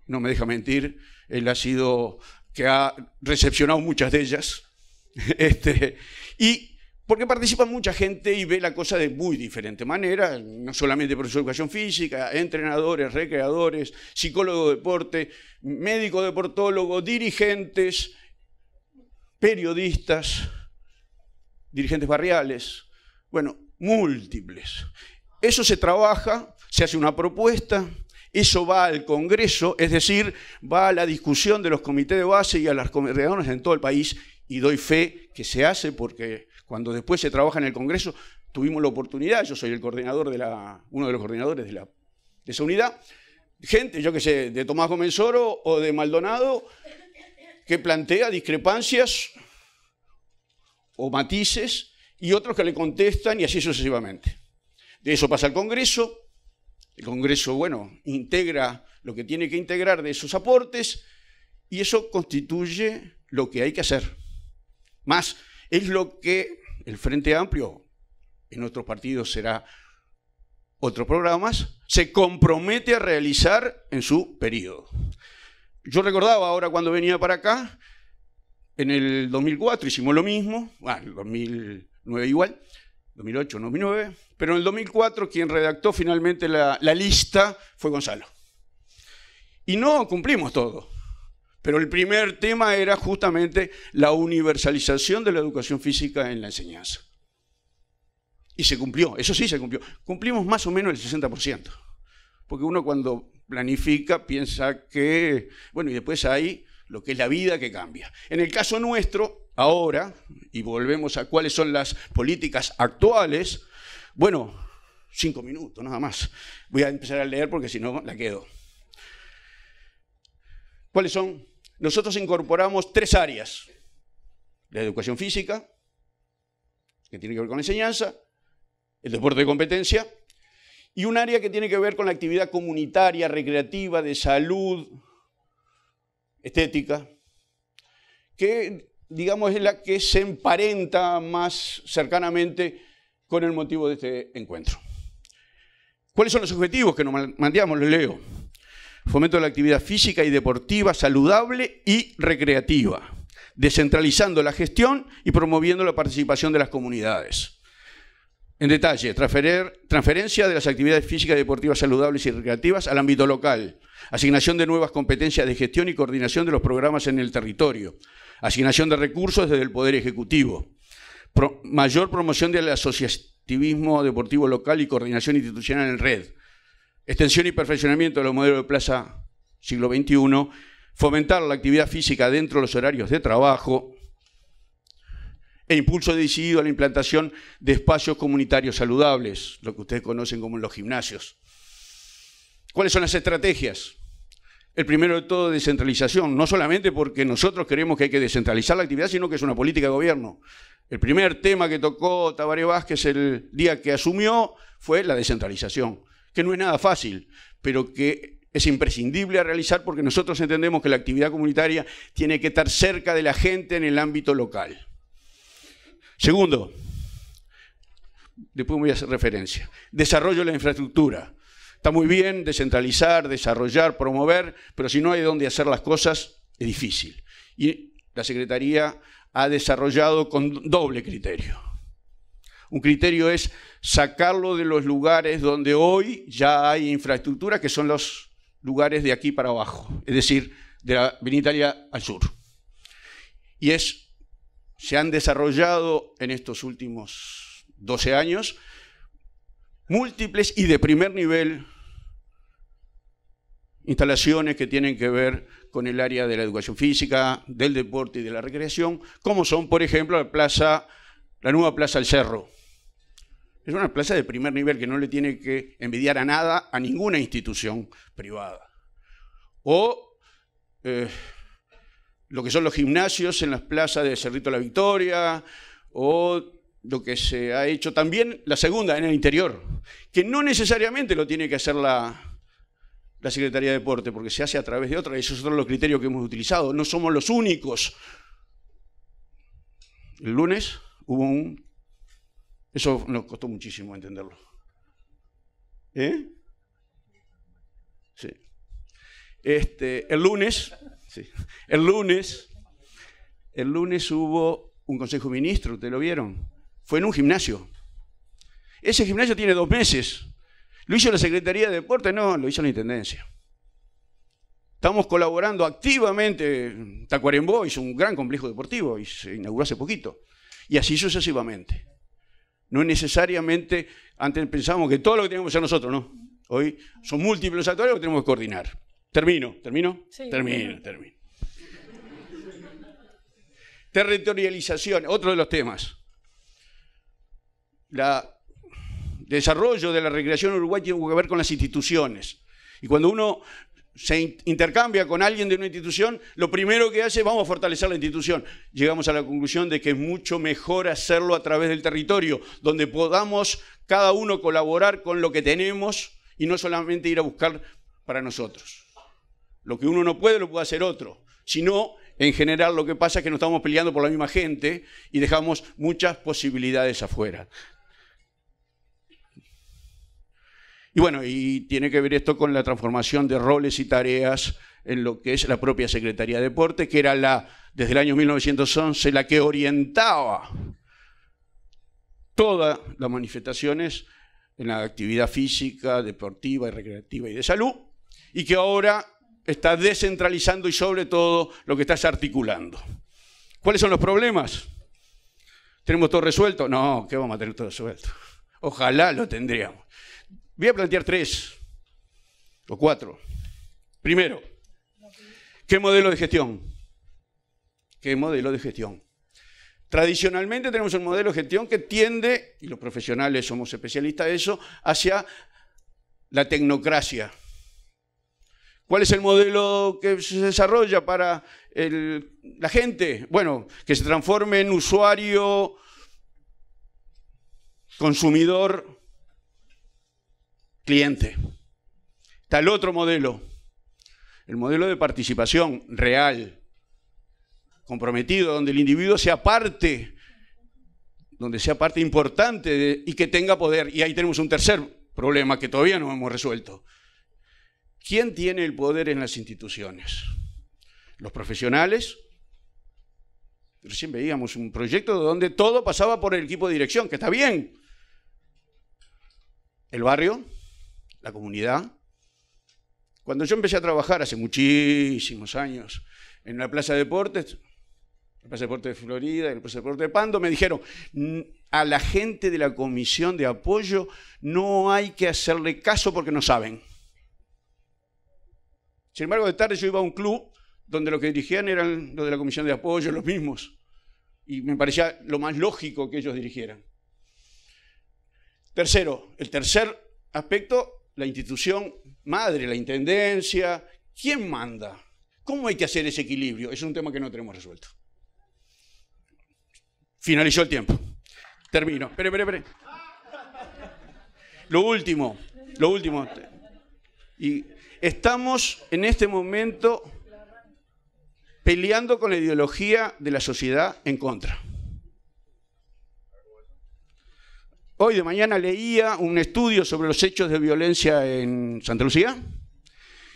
no me deja mentir, él ha sido que ha recepcionado muchas de ellas, este, y porque participa mucha gente y ve la cosa de muy diferente manera, no solamente profesor de educación física, entrenadores, recreadores, psicólogos de deporte, médico deportólogo, dirigentes, periodistas, dirigentes barriales, bueno, múltiples. Eso se trabaja, se hace una propuesta, eso va al Congreso, es decir, va a la discusión de los comités de base y a las reuniones en todo el país y doy fe que se hace porque cuando después se trabaja en el Congreso, tuvimos la oportunidad, yo soy el coordinador de la, uno de los coordinadores de, la, esa unidad, gente, yo qué sé, de Tomás Gómez Oro o de Maldonado, que plantea discrepancias o matices y otros que le contestan y así sucesivamente. De eso pasa el Congreso, el Congreso, bueno, integra lo que tiene que integrar de esos aportes y eso constituye lo que hay que hacer. Más, es lo que el Frente Amplio, en otros partidos será otros programas, se compromete a realizar en su periodo. Yo recordaba ahora cuando venía para acá, en el 2004 hicimos lo mismo, ah, en el 2009 igual, 2008, 2009, pero en el 2004 quien redactó finalmente la lista fue Gonzalo. Y no cumplimos todo. Pero el primer tema era justamente la universalización de la educación física en la enseñanza. Y se cumplió, eso sí se cumplió. Cumplimos más o menos el 60%. Porque uno cuando planifica piensa que, bueno, y después hay lo que es la vida que cambia. En el caso nuestro, ahora, y volvemos a cuáles son las políticas actuales, bueno, cinco minutos nada más. Voy a empezar a leer porque si no la quedo. ¿Cuáles son? nosotros incorporamos tres áreas. La educación física, que tiene que ver con la enseñanza, el deporte de competencia, y un área que tiene que ver con la actividad comunitaria, recreativa, de salud, estética, que digamos es la que se emparenta más cercanamente con el motivo de este encuentro. ¿Cuáles son los objetivos que nos mandamos? Los leo. Fomento de la actividad física y deportiva saludable y recreativa, descentralizando la gestión y promoviendo la participación de las comunidades. En detalle, transferencia de las actividades físicas, deportivas, saludables y recreativas al ámbito local, asignación de nuevas competencias de gestión y coordinación de los programas en el territorio, asignación de recursos desde el Poder Ejecutivo, mayor promoción del asociativismo deportivo local y coordinación institucional en red, Extensión y perfeccionamiento de los modelos de plaza siglo XXI, fomentar la actividad física dentro de los horarios de trabajo e impulso decidido a la implantación de espacios comunitarios saludables, lo que ustedes conocen como los gimnasios. ¿Cuáles son las estrategias? El primero de todo, descentralización, no solamente porque nosotros queremos que hay que descentralizar la actividad, sino que es una política de gobierno. El primer tema que tocó Tabaré Vázquez el día que asumió fue la descentralización que no es nada fácil, pero que es imprescindible a realizar porque nosotros entendemos que la actividad comunitaria tiene que estar cerca de la gente en el ámbito local. Segundo, después voy a hacer referencia, desarrollo de la infraestructura. Está muy bien descentralizar, desarrollar, promover, pero si no hay dónde hacer las cosas, es difícil. Y la Secretaría ha desarrollado con doble criterio un criterio es sacarlo de los lugares donde hoy ya hay infraestructura, que son los lugares de aquí para abajo, es decir, de la Italia al sur. Y es, se han desarrollado en estos últimos 12 años múltiples y de primer nivel instalaciones que tienen que ver con el área de la educación física, del deporte y de la recreación, como son, por ejemplo, la plaza, la nueva Plaza del Cerro, es una plaza de primer nivel que no le tiene que envidiar a nada, a ninguna institución privada. O eh, lo que son los gimnasios en las plazas de Cerrito La Victoria, o lo que se ha hecho también la segunda en el interior, que no necesariamente lo tiene que hacer la, Secretaría de Deporte, porque se hace a través de otra, esos son los criterios que hemos utilizado, no somos los únicos. El lunes hubo un eso nos costó muchísimo entenderlo. ¿Eh? Sí. Este, el lunes, el lunes, el lunes hubo un consejo ministro, ¿te lo vieron? Fue en un gimnasio. Ese gimnasio tiene dos meses. ¿Lo hizo la Secretaría de Deporte? No, lo hizo la Intendencia. Estamos colaborando activamente. Tacuarembó hizo un gran complejo deportivo y se inauguró hace poquito. Y así sucesivamente. No necesariamente, antes pensábamos que todo lo que teníamos que hacer nosotros, ¿no? Hoy son múltiples los actores que tenemos que coordinar. Termino, termino, termino, termino. Territorialización, otro de los temas. El desarrollo de la recreación uruguaya tiene que ver con las instituciones. Y cuando uno se intercambia con alguien de una institución, lo primero que hace, vamos a fortalecer la institución. Llegamos a la conclusión de que es mucho mejor hacerlo a través del territorio, donde podamos cada uno colaborar con lo que tenemos y no solamente ir a buscar para nosotros. Lo que uno no puede lo puede hacer otro, sino en general lo que pasa es que nos estamos peleando por la misma gente y dejamos muchas posibilidades afuera. Y bueno, y tiene que ver esto con la transformación de roles y tareas en lo que es la propia Secretaría de Deporte, que era la, desde el año 1911, la que orientaba todas las manifestaciones en la actividad física, deportiva y recreativa y de salud, y que ahora está descentralizando y sobre todo lo que está articulando. ¿Cuáles son los problemas? ¿Tenemos todo resuelto? No, ¿qué vamos a tener todo resuelto? Ojalá lo tendríamos. Voy a plantear tres o cuatro. Primero, ¿qué modelo de gestión? ¿Qué modelo de gestión? Tradicionalmente tenemos un modelo de gestión que tiende, y los profesionales somos especialistas de eso, hacia la tecnocracia. ¿Cuál es el modelo que se desarrolla para la gente? Bueno, que se transforme en usuario, consumidor, cliente. Está el otro modelo, el modelo de participación real, comprometido, donde el individuo sea parte, donde sea parte importante y que tenga poder. Y ahí tenemos un tercer problema que todavía no hemos resuelto. ¿Quién tiene el poder en las instituciones? ¿Los profesionales? Recién veíamos un proyecto donde todo pasaba por el equipo de dirección, que está bien. ¿El barrio? la comunidad. Cuando yo empecé a trabajar hace muchísimos años en la Plaza de Deportes, la Plaza de de Florida, el Plaza de Pando, me dijeron, a la gente de la comisión de apoyo no hay que hacerle caso porque no saben. Sin embargo, de tarde yo iba a un club donde lo que dirigían eran los de la comisión de apoyo, los mismos. Y me parecía lo más lógico que ellos dirigieran. Tercero, el tercer aspecto la institución madre, la intendencia, ¿quién manda? ¿Cómo hay que hacer ese equilibrio? Es un tema que no tenemos resuelto. Finalizó el tiempo. Termino. Lo último, lo último. Y estamos en este momento peleando con la ideología de la sociedad en contra. Hoy de mañana leía un estudio sobre los hechos de violencia en Santa Lucía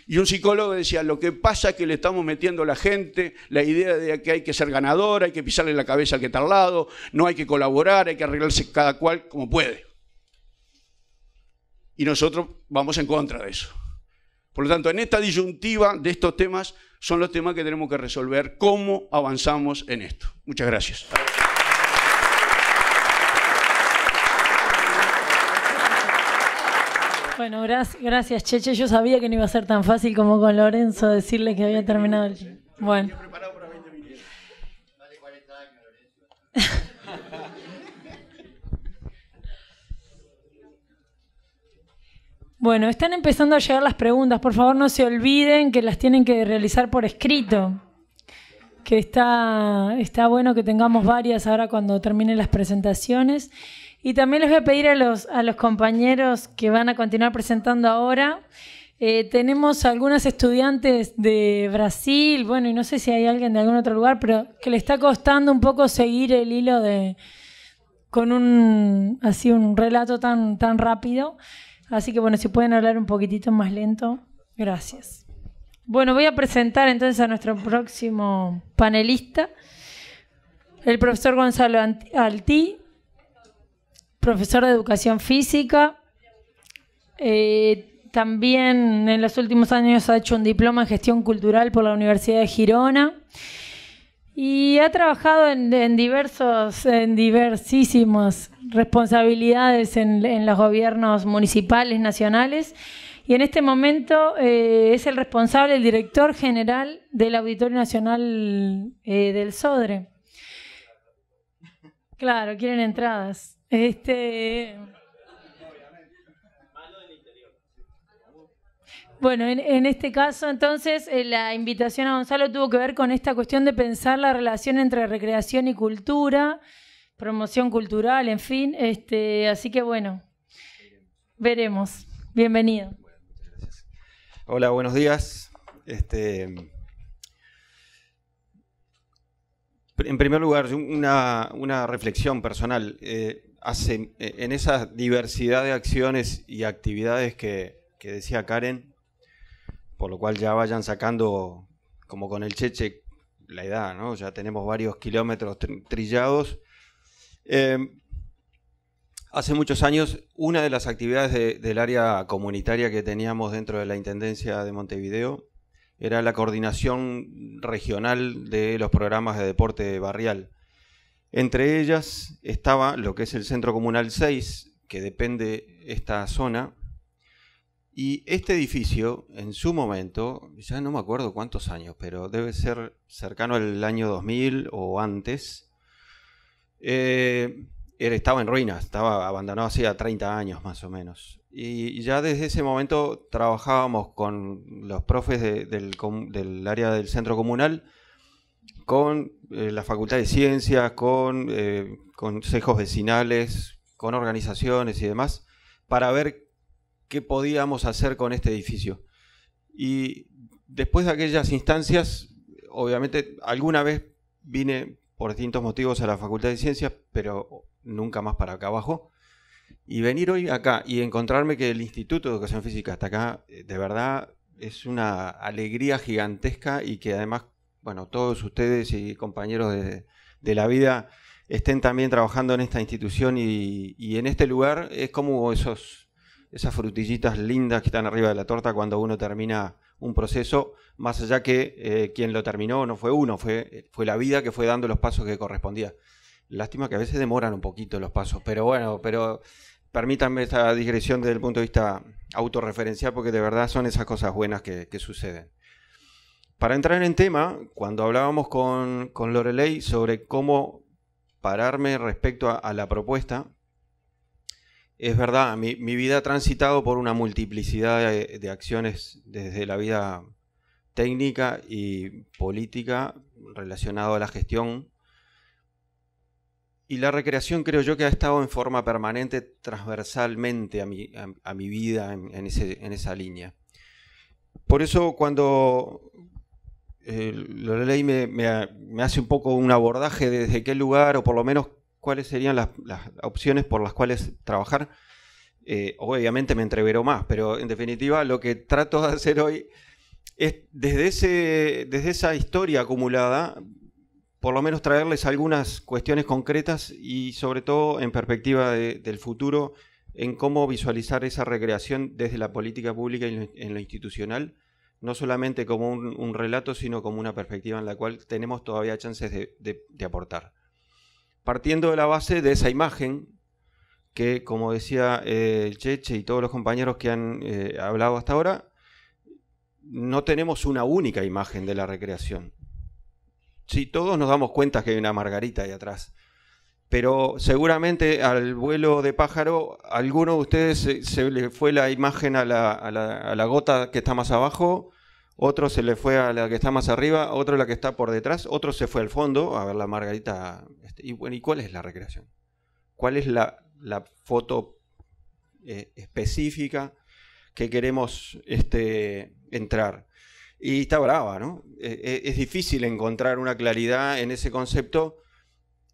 y un psicólogo decía, lo que pasa es que le estamos metiendo a la gente la idea de que hay que ser ganador, hay que pisarle la cabeza a que está al lado, no hay que colaborar, hay que arreglarse cada cual como puede. Y nosotros vamos en contra de eso. Por lo tanto, en esta disyuntiva de estos temas son los temas que tenemos que resolver, cómo avanzamos en esto. Muchas gracias. Bueno, gracias, Cheche. Yo sabía que no iba a ser tan fácil como con Lorenzo decirle que había terminado el. Bueno. Bueno, están empezando a llegar las preguntas. Por favor, no se olviden que las tienen que realizar por escrito. Que está, está bueno que tengamos varias ahora cuando terminen las presentaciones. Y también les voy a pedir a los, compañeros que van a continuar presentando ahora. Eh, tenemos algunas estudiantes de Brasil, bueno, y no sé si hay alguien de algún otro lugar, pero que le está costando un poco seguir el hilo de con un así un relato tan, tan rápido. Así que bueno, si pueden hablar un poquitito más lento, gracias. Bueno, voy a presentar entonces a nuestro próximo panelista, el profesor Gonzalo Altí, profesor de educación física. Eh, también en los últimos años ha hecho un diploma en gestión cultural por la Universidad de Girona. Y ha trabajado en, diversos, en diversísimas responsabilidades en, los gobiernos municipales, nacionales. Y en este momento eh, es el responsable, el director general del Auditorio Nacional eh, del Sodre. Claro, quieren entradas. Este. Bueno, en, este caso entonces eh, la invitación a Gonzalo tuvo que ver con esta cuestión de pensar la relación entre recreación y cultura, promoción cultural, en fin. Este, así que bueno, veremos. Bienvenido. Hola, buenos días. Este, en primer lugar, una, reflexión personal. Eh, hace, e, en esa diversidad de acciones y actividades que, decía Karen, por lo cual ya vayan sacando, como con el Cheche, la edad, Ya tenemos varios kilómetros trillados. Em, hace muchos años, una de las actividades del área comunitaria que teníamos dentro de la Intendencia de Montevideo era la coordinación regional de los programas de deporte barrial. Entre ellas estaba lo que es el Centro Comunal 6, que depende esta zona. Y este edificio, en su momento, ya no me acuerdo cuántos años, pero debe ser cercano al año 2000 o antes, eh, estaba en ruinas, estaba abandonado hacía 30 años más o menos. Y ya desde ese momento trabajábamos con los profes del área del centro comunal con eh, la Facultad de Ciencias, con eh, consejos vecinales, con organizaciones y demás, para ver qué podíamos hacer con este edificio. Y después de aquellas instancias, obviamente alguna vez vine por distintos motivos a la Facultad de Ciencias, pero nunca más para acá abajo. Y venir hoy acá y encontrarme que el Instituto de Educación Física está acá, eh, de verdad es una alegría gigantesca y que además bueno, todos ustedes y compañeros de, la vida estén también trabajando en esta institución y, en este lugar es como esos, esas frutillitas lindas que están arriba de la torta cuando uno termina un proceso, más allá que eh, quien lo terminó no fue uno, fue, fue la vida que fue dando los pasos que correspondía. Lástima que a veces demoran un poquito los pasos, pero bueno, pero permítanme esta digresión desde el punto de vista autorreferencial, porque de verdad son esas cosas buenas que suceden. Para entrar en tema, cuando hablábamos con, con Lorelei sobre cómo pararme respecto a, la propuesta, es verdad, mi, vida ha transitado por una multiplicidad de, acciones desde la vida técnica y política relacionado a la gestión. Y la recreación creo yo que ha estado en forma permanente, transversalmente a mi, vida en, en, esa línea. Por eso cuando, eh, lo Lorelei me, me, hace un poco un abordaje desde qué lugar, o por lo menos cuáles serían las, opciones por las cuales trabajar. Eh, obviamente me entreveró más, pero en definitiva lo que trato de hacer hoy es desde, desde esa historia acumulada, por lo menos traerles algunas cuestiones concretas y sobre todo en perspectiva del futuro, en cómo visualizar esa recreación desde la política pública y en lo institucional no solamente como un, relato, sino como una perspectiva en la cual tenemos todavía chances de, aportar. Partiendo de la base de esa imagen, que como decía eh, el Cheche y todos los compañeros que han eh, hablado hasta ahora, no tenemos una única imagen de la recreación. Si todos nos damos cuenta que hay una margarita ahí atrás, pero seguramente al vuelo de pájaro, alguno de ustedes se, le fue la imagen a la, gota que está más abajo, otro se le fue a la que está más arriba, otro a la que está por detrás, otro se fue al fondo a ver la margarita. Este, y bueno, ¿y cuál es la recreación? ¿Cuál es la, foto eh, específica que queremos este, entrar? Y está brava, ¿no? Eh, eh, es difícil encontrar una claridad en ese concepto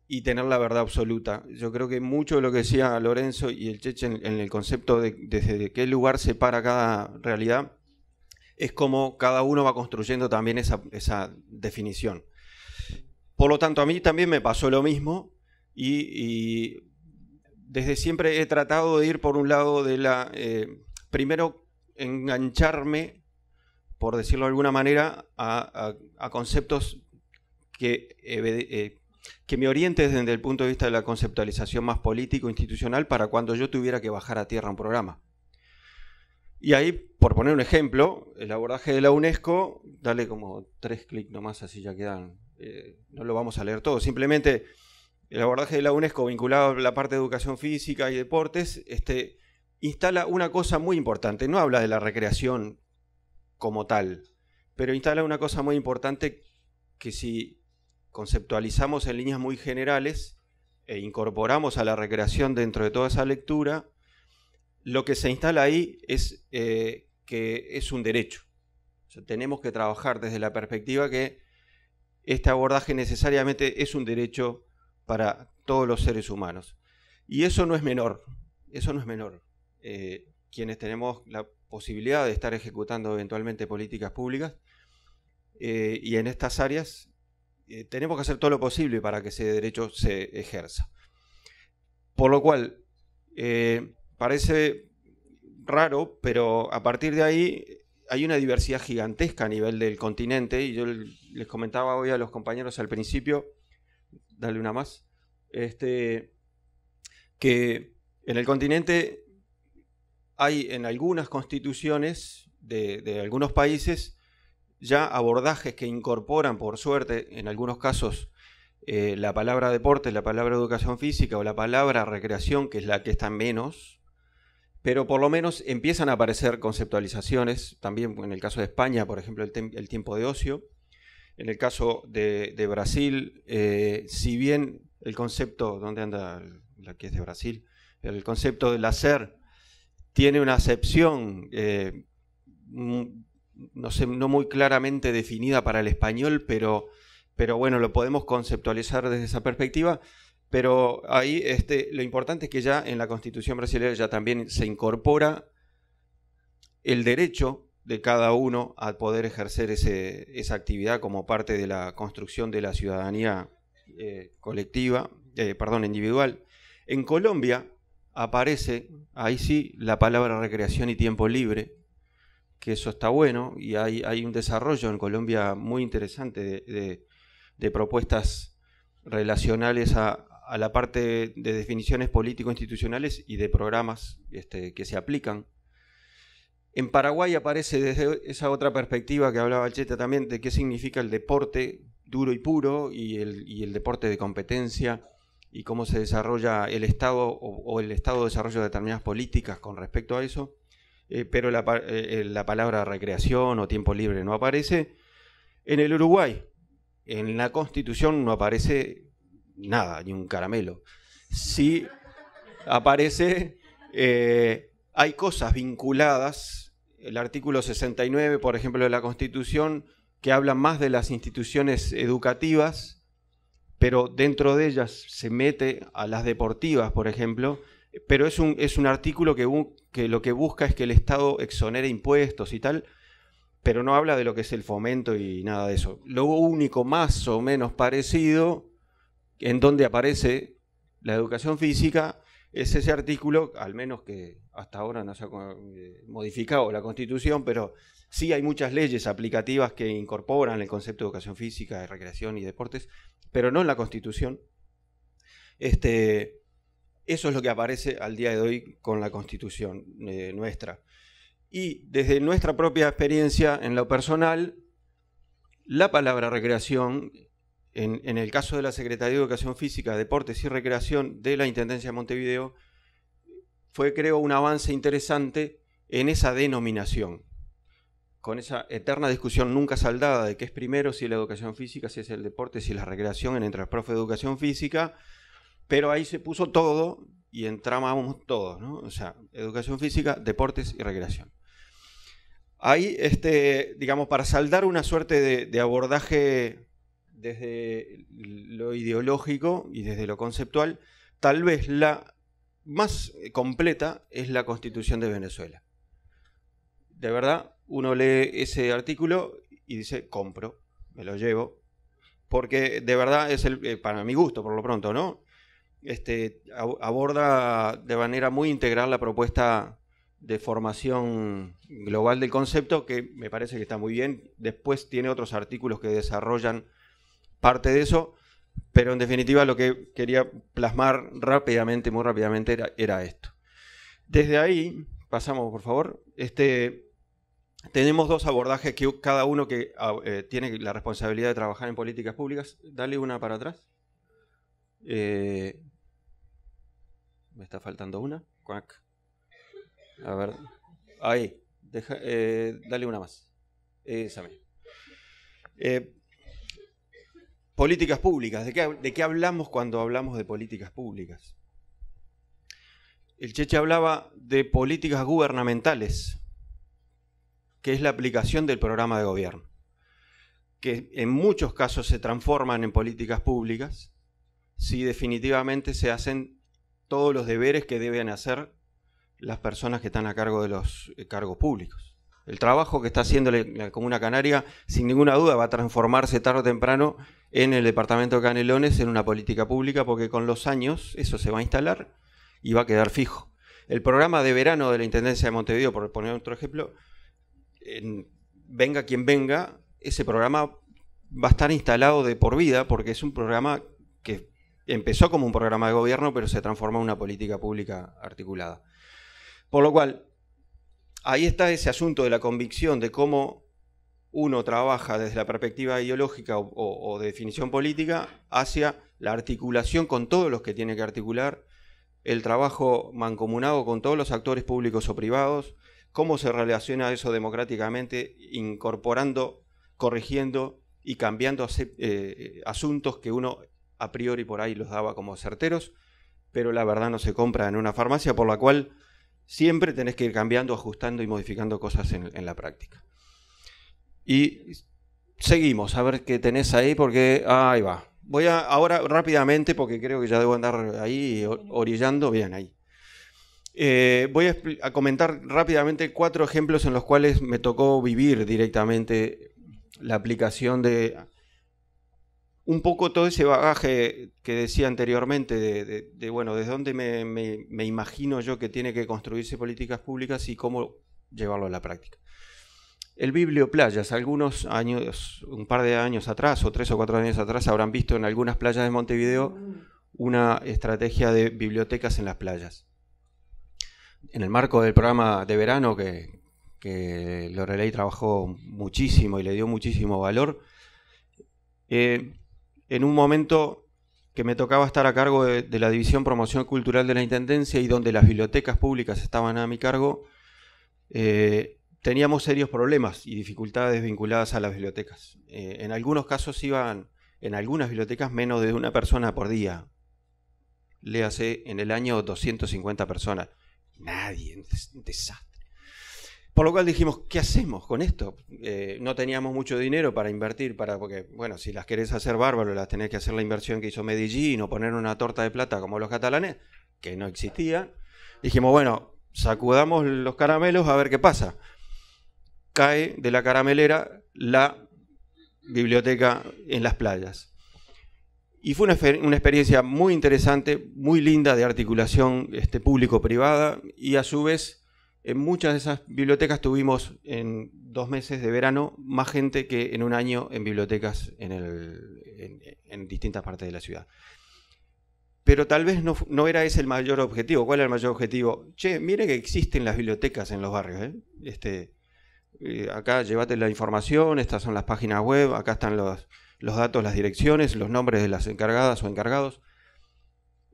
y tener la verdad absoluta. Yo creo que mucho de lo que decía Lorenzo y el Cheche en, el concepto de desde qué lugar se para cada realidad, es como cada uno va construyendo también esa, definición. Por lo tanto, a mí también me pasó lo mismo y, desde siempre he tratado de ir por un lado de la, eh, primero engancharme, por decirlo de alguna manera, a, conceptos que... Eh, que me oriente desde el punto de vista de la conceptualización más político-institucional para cuando yo tuviera que bajar a tierra un programa. Y ahí, por poner un ejemplo, el abordaje de la UNESCO, dale como tres clics nomás, así ya quedan. Eh, no lo vamos a leer todo. Simplemente el abordaje de la UNESCO vinculado a la parte de educación física y deportes, este, instala una cosa muy importante. No habla de la recreación como tal, pero instala una cosa muy importante que si conceptualizamos en líneas muy generales e incorporamos a la recreación dentro de toda esa lectura, lo que se instala ahí es eh, que es un derecho. tenemos que trabajar desde la perspectiva que este abordaje necesariamente es un derecho para todos los seres humanos. Y eso no es menor, eso no es menor. Eh, quienes tenemos la posibilidad de estar ejecutando eventualmente políticas públicas eh, y en estas áreas eh, tenemos que hacer todo lo posible para que ese derecho se ejerza. Por lo cual, eh, parece raro, pero a partir de ahí hay una diversidad gigantesca a nivel del continente, y yo les comentaba hoy a los compañeros al principio, dale una más, este, que en el continente hay en algunas constituciones de algunos países ya abordajes que incorporan, por suerte, en algunos casos, eh, la palabra deporte, la palabra educación física o la palabra recreación, que es la que está menos, pero por lo menos empiezan a aparecer conceptualizaciones, también en el caso de España, por ejemplo, el, tiempo de ocio, en el caso de, Brasil, eh, si bien el concepto, ¿dónde anda la que es de Brasil? El concepto del hacer tiene una acepción eh, mm, no sé, no muy claramente definida para el español, pero, pero bueno, lo podemos conceptualizar desde esa perspectiva. Pero ahí este, lo importante es que ya en la Constitución brasileña ya también se incorpora el derecho de cada uno a poder ejercer esa actividad como parte de la construcción de la ciudadanía eh, colectiva, eh, perdón, individual. En Colombia aparece, ahí sí, la palabra recreación y tiempo libre, que eso está bueno y hay, hay un desarrollo en Colombia muy interesante de, propuestas relacionales a, la parte de definiciones político-institucionales y de programas este, que se aplican. En Paraguay aparece desde esa otra perspectiva que hablaba Cheta también de qué significa el deporte duro y puro y el, deporte de competencia y cómo se desarrolla el Estado o, o el Estado de desarrollo de determinadas políticas con respecto a eso. Eh, pero eh, eh, la, palabra recreación o tiempo libre no aparece. En el Uruguay, en la Constitución no aparece nada, ni un caramelo. Sí aparece, hay cosas vinculadas, el artículo 69, por ejemplo, de la Constitución, que habla más de las instituciones educativas, pero dentro de ellas se mete a las deportivas, por ejemplo, pero es un, es un artículo que, que lo que busca es que el Estado exonere impuestos y tal, pero no habla de lo que es el fomento y nada de eso. Lo único más o menos parecido en donde aparece la educación física es ese artículo, al menos que hasta ahora no se ha eh, modificado la Constitución, pero sí hay muchas leyes aplicativas que incorporan el concepto de educación física, de recreación y deportes, pero no en la Constitución. Este, eso es lo que aparece al día de hoy con la constitución eh, nuestra. Y desde nuestra propia experiencia en lo personal, la palabra recreación, en, el caso de la Secretaría de Educación Física, Deportes y Recreación de la Intendencia de Montevideo, fue creo un avance interesante en esa denominación, con esa eterna discusión nunca saldada de qué es primero, si es la educación física, si es el deporte, si es la recreación, entre el profe de educación física, pero ahí se puso todo y entramamos todos, ¿no? O sea, educación física, deportes y recreación. Ahí, este, digamos, para saldar una suerte de, de abordaje desde lo ideológico y desde lo conceptual, tal vez la más completa es la constitución de Venezuela. De verdad, uno lee ese artículo y dice, compro, me lo llevo, porque de verdad es el, eh, para mi gusto, por lo pronto, ¿no? Este, aborda de manera muy integral la propuesta de formación global del concepto, que me parece que está muy bien. Después tiene otros artículos que desarrollan parte de eso, pero en definitiva lo que quería plasmar rápidamente, muy rápidamente, era, esto. Desde ahí, pasamos por favor, este, tenemos dos abordajes que cada uno que ah, eh, tiene la responsabilidad de trabajar en políticas públicas, dale una para atrás. Eh, me está faltando una. A ver. Ahí. Eh, dale una más. Eh, políticas públicas. ¿De qué, ¿De qué hablamos cuando hablamos de políticas públicas? El Cheche hablaba de políticas gubernamentales, que es la aplicación del programa de gobierno, que en muchos casos se transforman en políticas públicas si definitivamente se hacen todos los deberes que deben hacer las personas que están a cargo de los eh, cargos públicos. El trabajo que está haciendo la Comuna Canaria, sin ninguna duda, va a transformarse tarde o temprano en el departamento de Canelones en una política pública, porque con los años eso se va a instalar y va a quedar fijo. El programa de verano de la Intendencia de Montevideo, por poner otro ejemplo, venga quien venga, ese programa va a estar instalado de por vida, porque es un programa que empezó como un programa de gobierno, pero se transformó en una política pública articulada. Por lo cual, ahí está ese asunto de la convicción de cómo uno trabaja desde la perspectiva ideológica o, de definición política hacia la articulación con todos los que tiene que articular, el trabajo mancomunado con todos los actores públicos o privados, cómo se relaciona eso democráticamente, incorporando, corrigiendo y cambiando eh, asuntos que uno a priori por ahí los daba como certeros, pero la verdad no se compra en una farmacia, por la cual siempre tenés que ir cambiando, ajustando y modificando cosas en, la práctica. Y seguimos, a ver qué tenés ahí, porque ah, ahí va. Voy a ahora rápidamente, porque creo que ya debo andar ahí orillando, bien ahí. Eh, voy a, comentar rápidamente cuatro ejemplos en los cuales me tocó vivir directamente la aplicación de un poco todo ese bagaje que decía anteriormente de, bueno, desde dónde me, imagino yo que tiene que construirse políticas públicas y cómo llevarlo a la práctica. El playas. algunos años, un par de años atrás, o tres o cuatro años atrás, habrán visto en algunas playas de Montevideo una estrategia de bibliotecas en las playas. En el marco del programa de verano que, que Lorelei trabajó muchísimo y le dio muchísimo valor, eh, en un momento que me tocaba estar a cargo de, la División Promoción Cultural de la Intendencia y donde las bibliotecas públicas estaban a mi cargo, eh, teníamos serios problemas y dificultades vinculadas a las bibliotecas. Eh, en algunos casos iban, en algunas bibliotecas, menos de una persona por día. Léase en el año 250 personas. Nadie, desastre. Por lo cual dijimos, ¿qué hacemos con esto? Eh, no teníamos mucho dinero para invertir, para, porque, bueno, si las querés hacer bárbaro, las tenés que hacer la inversión que hizo Medellín o poner una torta de plata como los catalanes, que no existía. Dijimos, bueno, sacudamos los caramelos a ver qué pasa. Cae de la caramelera la biblioteca en las playas. Y fue una, una experiencia muy interesante, muy linda de articulación este, público-privada y a su vez en muchas de esas bibliotecas tuvimos en dos meses de verano más gente que en un año en bibliotecas en, distintas partes de la ciudad. Pero tal vez no, era ese el mayor objetivo. ¿Cuál era el mayor objetivo? Che, mire que existen las bibliotecas en los barrios. ¿eh? Este, eh, acá llévate la información, estas son las páginas web, acá están los datos, las direcciones, los nombres de las encargadas o encargados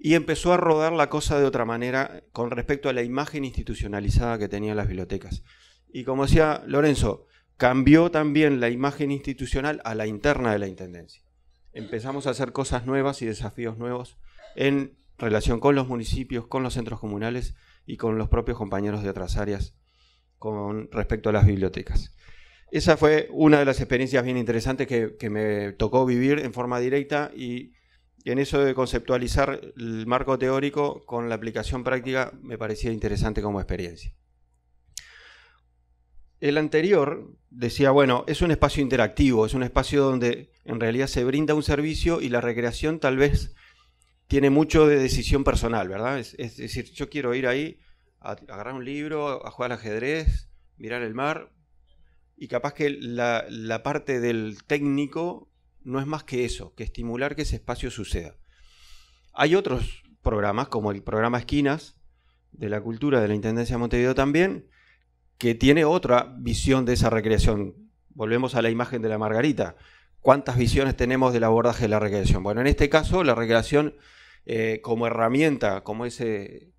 y empezó a rodar la cosa de otra manera con respecto a la imagen institucionalizada que tenían las bibliotecas. Y como decía Lorenzo, cambió también la imagen institucional a la interna de la Intendencia. Empezamos a hacer cosas nuevas y desafíos nuevos en relación con los municipios, con los centros comunales y con los propios compañeros de otras áreas con respecto a las bibliotecas. Esa fue una de las experiencias bien interesantes que, que me tocó vivir en forma directa y en eso de conceptualizar el marco teórico con la aplicación práctica me parecía interesante como experiencia. El anterior decía, bueno, es un espacio interactivo, es un espacio donde en realidad se brinda un servicio y la recreación tal vez tiene mucho de decisión personal, ¿verdad? Es, decir, yo quiero ir ahí a, agarrar un libro, a jugar al ajedrez, mirar el mar, y capaz que la parte del técnico no es más que eso, que estimular que ese espacio suceda. Hay otros programas, como el programa Esquinas de la Cultura de la Intendencia de Montevideo también, que tiene otra visión de esa recreación. Volvemos a la imagen de la Margarita. ¿Cuántas visiones tenemos del abordaje de la recreación? Bueno, en este caso, la recreación eh, como herramienta, como ese,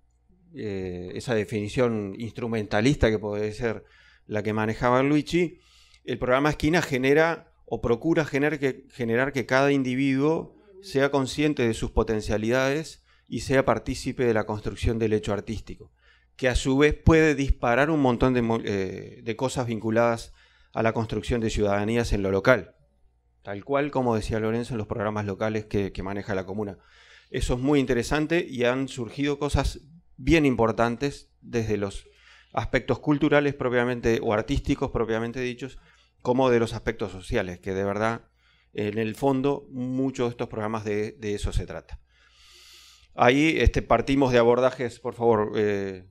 eh, esa definición instrumentalista que puede ser la que manejaba Luigi, el programa Esquina genera o procura generar que, cada individuo sea consciente de sus potencialidades y sea partícipe de la construcción del hecho artístico, que a su vez puede disparar un montón eh, de, cosas vinculadas a la construcción de ciudadanías en lo local, tal cual como decía Lorenzo en los programas locales que, que maneja la comuna. Eso es muy interesante y han surgido cosas bien importantes desde los aspectos culturales propiamente o artísticos propiamente dichos, como de los aspectos sociales, que de verdad, en el fondo, muchos de estos programas de, eso se trata. Ahí este, partimos de abordajes, por favor, eh,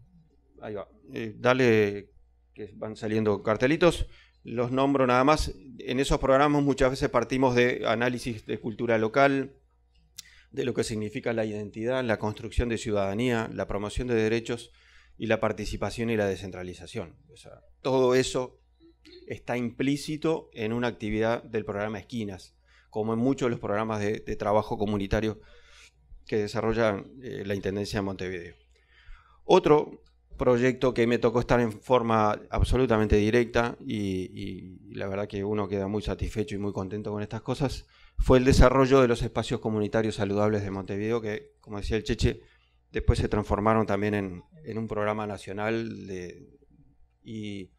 ahí va, eh, dale que van saliendo cartelitos, los nombro nada más. En esos programas muchas veces partimos de análisis de cultura local, de lo que significa la identidad, la construcción de ciudadanía, la promoción de derechos y la participación y la descentralización. todo eso está implícito en una actividad del programa Esquinas, como en muchos de los programas de, trabajo comunitario que desarrolla eh, la Intendencia de Montevideo. Otro proyecto que me tocó estar en forma absolutamente directa y, la verdad que uno queda muy satisfecho y muy contento con estas cosas, fue el desarrollo de los espacios comunitarios saludables de Montevideo, que como decía el Cheche, después se transformaron también en, en un programa nacional de, y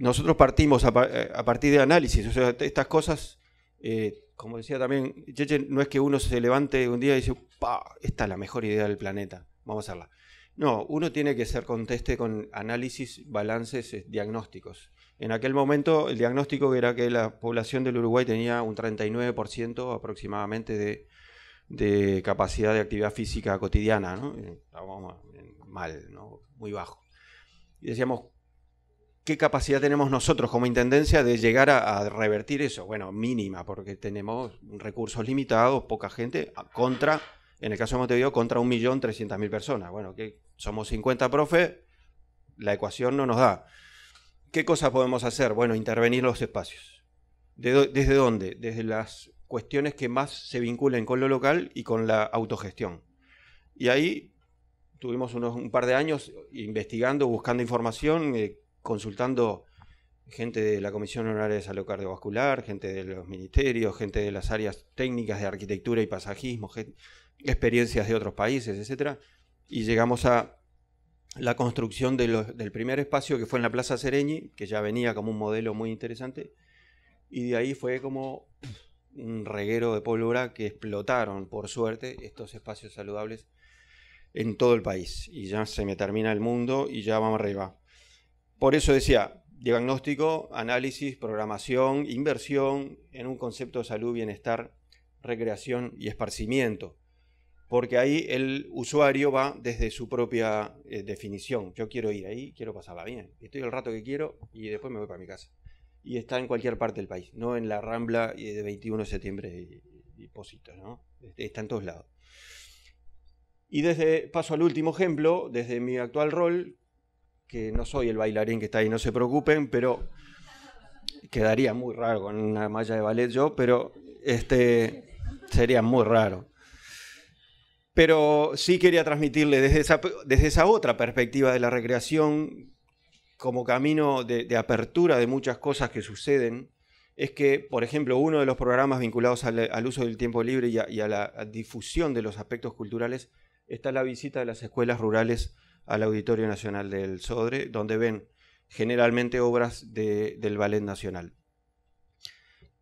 nosotros partimos a, eh, partir de análisis, o sea, estas cosas, eh, como decía también Cheche, no es que uno se levante un día y dice, esta es la mejor idea del planeta, vamos a hacerla. No, uno tiene que ser conteste con análisis, balances, eh, diagnósticos. En aquel momento el diagnóstico era que la población del Uruguay tenía un 39% aproximadamente de, capacidad de actividad física cotidiana, ¿no? Estábamos mal, ¿no? muy bajo. Y decíamos, ¿Qué capacidad tenemos nosotros como intendencia de llegar a, revertir eso? Bueno, mínima, porque tenemos recursos limitados, poca gente, contra, en el caso de Montevideo, contra 1.300.000 personas. Bueno, que somos 50 profe, la ecuación no nos da. ¿Qué cosas podemos hacer? Bueno, intervenir los espacios. ¿Desde dónde? Desde las cuestiones que más se vinculen con lo local y con la autogestión. Y ahí tuvimos un par de años investigando, buscando información, eh, consultando gente de la Comisión Honoraria de Salud Cardiovascular, gente de los ministerios, gente de las áreas técnicas de arquitectura y pasajismo, experiencias de otros países, etc. y llegamos a la construcción del primer espacio que fue en la Plaza Sereñi, que ya venía como un modelo muy interesante, y de ahí fue como un reguero de pólvora que explotaron, por suerte, estos espacios saludables en todo el país. Y ya se me termina el mundo y ya vamos arriba. Por eso decía, diagnóstico, análisis, programación, inversión en un concepto de salud, bienestar, recreación y esparcimiento. Porque ahí el usuario va desde su propia eh, definición. Yo quiero ir ahí, quiero pasarla bien. Estoy el rato que quiero y después me voy para mi casa. Y está en cualquier parte del país, no en la Rambla eh, de 21 de septiembre y, eh, y ¿no? Este, está en todos lados. Y desde, paso al último ejemplo, desde mi actual rol, que no soy el bailarín que está ahí, no se preocupen, pero quedaría muy raro con una malla de ballet yo, pero este sería muy raro. Pero sí quería transmitirle desde esa, desde esa otra perspectiva de la recreación, como camino de, apertura de muchas cosas que suceden, es que, por ejemplo, uno de los programas vinculados al, uso del tiempo libre y a, la difusión de los aspectos culturales está la visita de las escuelas rurales al Auditorio Nacional del Sodre, donde ven generalmente obras del Ballet Nacional.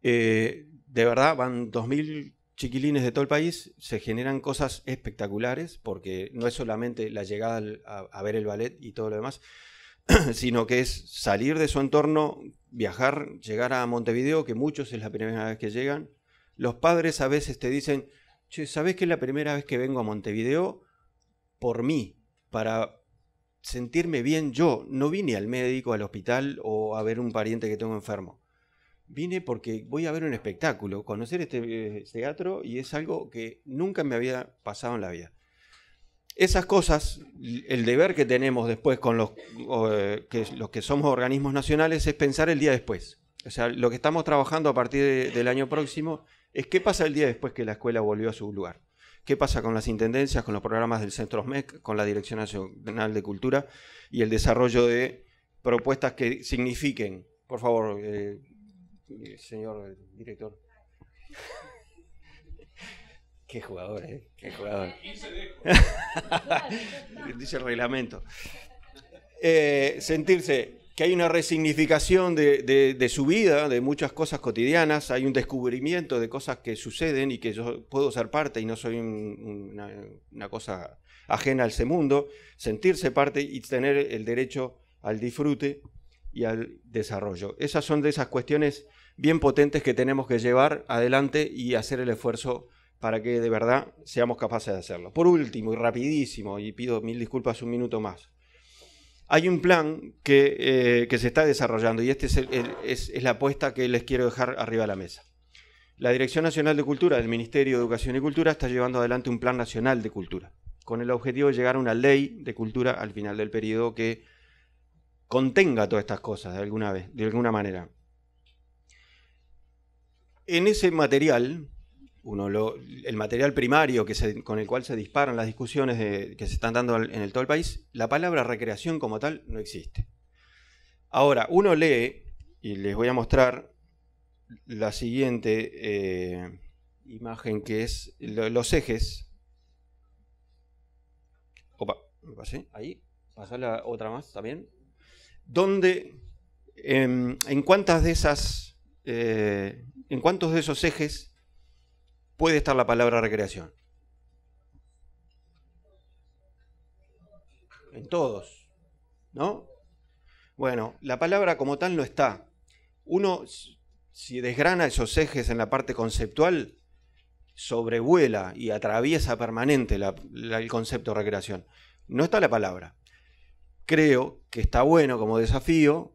Eh, de verdad, van 2.000 chiquilines de todo el país, se generan cosas espectaculares, porque no es solamente la llegada a, ver el ballet y todo lo demás, sino que es salir de su entorno, viajar, llegar a Montevideo, que muchos es la primera vez que llegan. Los padres a veces te dicen, che, ¿sabes que es la primera vez que vengo a Montevideo? Por mí, para sentirme bien yo. No vine al médico, al hospital o a ver un pariente que tengo enfermo. Vine porque voy a ver un espectáculo, conocer este, eh, teatro y es algo que nunca me había pasado en la vida. Esas cosas, el deber que tenemos después con eh, los, que, somos organismos nacionales es pensar el día después. O sea, lo que estamos trabajando a partir del año próximo es qué pasa el día después que la escuela volvió a su lugar qué pasa con las intendencias, con los programas del Centro MEC, con la Dirección Nacional de Cultura y el desarrollo de propuestas que signifiquen, por favor, eh, señor director. Qué jugador, ¿eh? Qué jugador. Dice el reglamento. Eh, sentirse que hay una resignificación de, su vida, de muchas cosas cotidianas, hay un descubrimiento de cosas que suceden y que yo puedo ser parte y no soy una, cosa ajena al ese sentirse parte y tener el derecho al disfrute y al desarrollo. Esas son de esas cuestiones bien potentes que tenemos que llevar adelante y hacer el esfuerzo para que de verdad seamos capaces de hacerlo. Por último y rapidísimo, y pido mil disculpas un minuto más, hay un plan eh, que, se está desarrollando y esta es, la apuesta que les quiero dejar arriba de la mesa. La Dirección Nacional de Cultura del Ministerio de Educación y Cultura está llevando adelante un Plan Nacional de Cultura, con el objetivo de llegar a una ley de cultura al final del periodo que contenga todas estas cosas de alguna vez, de alguna manera. En ese material el material primario que con el cual se disparan las discusiones que se están dando en el, todo el país, la palabra recreación como tal no existe. Ahora, uno lee, y les voy a mostrar la siguiente eh, imagen que es los ejes. Opa, me pasé, ahí, la otra más también. Donde, em, en, cuántas de esas, eh, en cuántos de esos ejes puede estar la palabra recreación. En todos, ¿no? Bueno, la palabra como tal no está. Uno, si desgrana esos ejes en la parte conceptual, sobrevuela y atraviesa permanente el concepto de recreación. No está la palabra. Creo que está bueno como desafío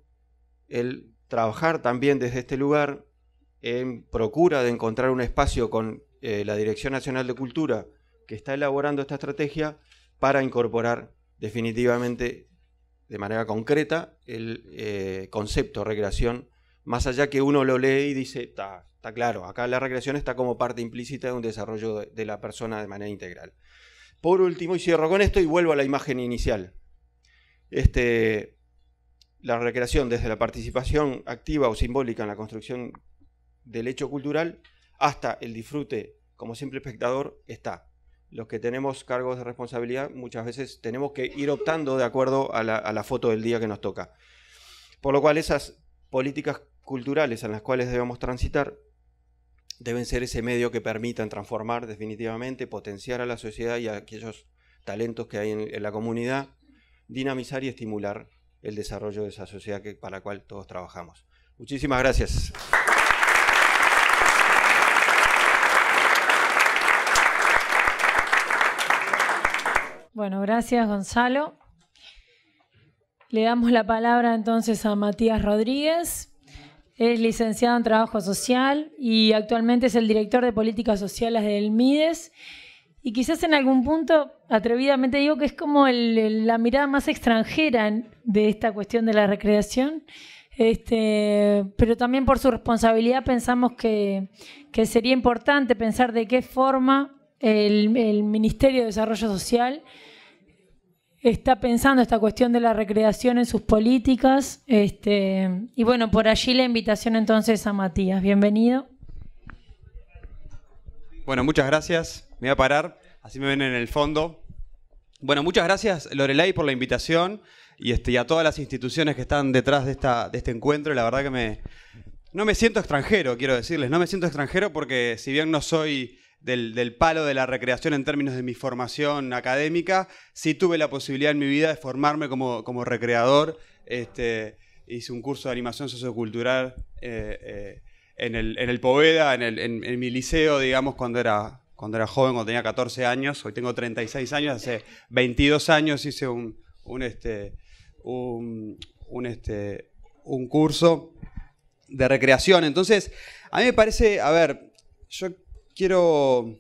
el trabajar también desde este lugar en procura de encontrar un espacio con eh, la Dirección Nacional de Cultura, que está elaborando esta estrategia para incorporar definitivamente de manera concreta el eh, concepto recreación, más allá que uno lo lee y dice, está claro, acá la recreación está como parte implícita de un desarrollo de, la persona de manera integral. Por último, y cierro con esto y vuelvo a la imagen inicial. Este, la recreación desde la participación activa o simbólica en la construcción del hecho cultural hasta el disfrute como simple espectador está. Los que tenemos cargos de responsabilidad muchas veces tenemos que ir optando de acuerdo a la, foto del día que nos toca. Por lo cual esas políticas culturales en las cuales debemos transitar deben ser ese medio que permitan transformar definitivamente, potenciar a la sociedad y a aquellos talentos que hay en, la comunidad, dinamizar y estimular el desarrollo de esa sociedad que, para la cual todos trabajamos. Muchísimas gracias. Bueno, gracias Gonzalo. Le damos la palabra entonces a Matías Rodríguez. Es licenciado en Trabajo Social y actualmente es el director de Políticas Sociales del MIDES. Y quizás en algún punto, atrevidamente digo que es como la mirada más extranjera de esta cuestión de la recreación. Este, pero también por su responsabilidad pensamos que, que sería importante pensar de qué forma el, Ministerio de Desarrollo Social está pensando esta cuestión de la recreación en sus políticas. Este, y bueno, por allí la invitación entonces a Matías. Bienvenido. Bueno, muchas gracias. Me voy a parar, así me ven en el fondo. Bueno, muchas gracias Lorelay por la invitación este, y, a todas las instituciones que están detrás de, esta, este encuentro. La verdad que me, no me siento extranjero, quiero decirles. No me siento extranjero porque si bien no soy del, palo de la recreación en términos de mi formación académica. Sí tuve la posibilidad en mi vida de formarme como, recreador. Este, hice un curso de animación sociocultural eh, eh, en, el, en, Poveda, en, el, mi liceo, digamos, cuando era, cuando era joven, cuando tenía 14 años. Hoy tengo 36 años, hace 22 años hice un, este, este, un curso de recreación. Entonces, a mí me parece, a ver, yo quiero,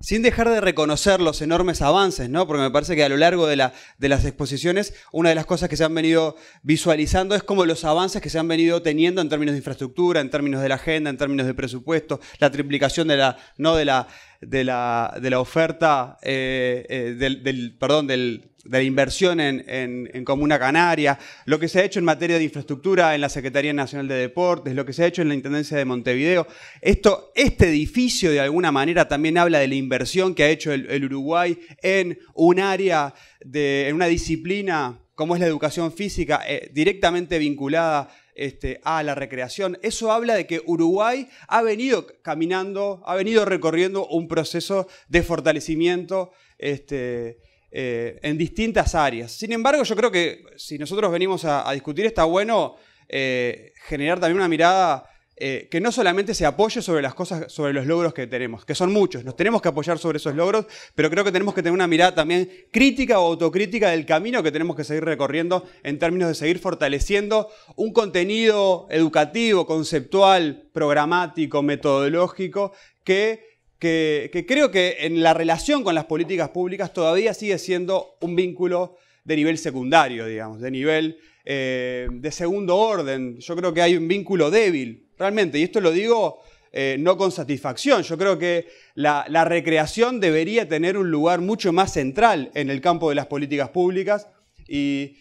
sin dejar de reconocer los enormes avances, ¿no? porque me parece que a lo largo de, las exposiciones, una de las cosas que se han venido visualizando es como los avances que se han venido teniendo en términos de infraestructura, en términos de la agenda, en términos de presupuesto, la triplicación de la, ¿no? de la de la, oferta, eh, eh, del, perdón, de la inversión en, Comuna Canaria, lo que se ha hecho en materia de infraestructura en la Secretaría Nacional de Deportes, lo que se ha hecho en la Intendencia de Montevideo. Esto, este edificio de alguna manera también habla de la inversión que ha hecho el, Uruguay en un área, de, en una disciplina como es la educación física, eh, directamente vinculada este, a la recreación. Eso habla de que Uruguay ha venido caminando, ha venido recorriendo un proceso de fortalecimiento este, eh, en distintas áreas. Sin embargo, yo creo que si nosotros venimos a, discutir, está bueno eh, generar también una mirada eh, que no solamente se apoye sobre las cosas, sobre los logros que tenemos, que son muchos, nos tenemos que apoyar sobre esos logros, pero creo que tenemos que tener una mirada también crítica o autocrítica del camino que tenemos que seguir recorriendo en términos de seguir fortaleciendo un contenido educativo, conceptual, programático, metodológico, que, creo que en la relación con las políticas públicas todavía sigue siendo un vínculo de nivel secundario, digamos, de nivel eh, de segundo orden. Yo creo que hay un vínculo débil realmente. Y esto lo digo eh, no con satisfacción. Yo creo que la, recreación debería tener un lugar mucho más central en el campo de las políticas públicas. y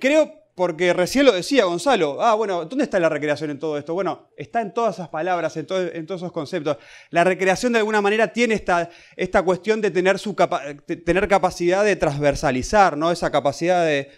creo porque recién lo decía Gonzalo, ah, bueno, ¿dónde está la recreación en todo esto? Bueno, está en todas esas palabras, en, todos esos conceptos. La recreación de alguna manera tiene esta, cuestión de tener, su tener capacidad de transversalizar, ¿no? Esa capacidad de,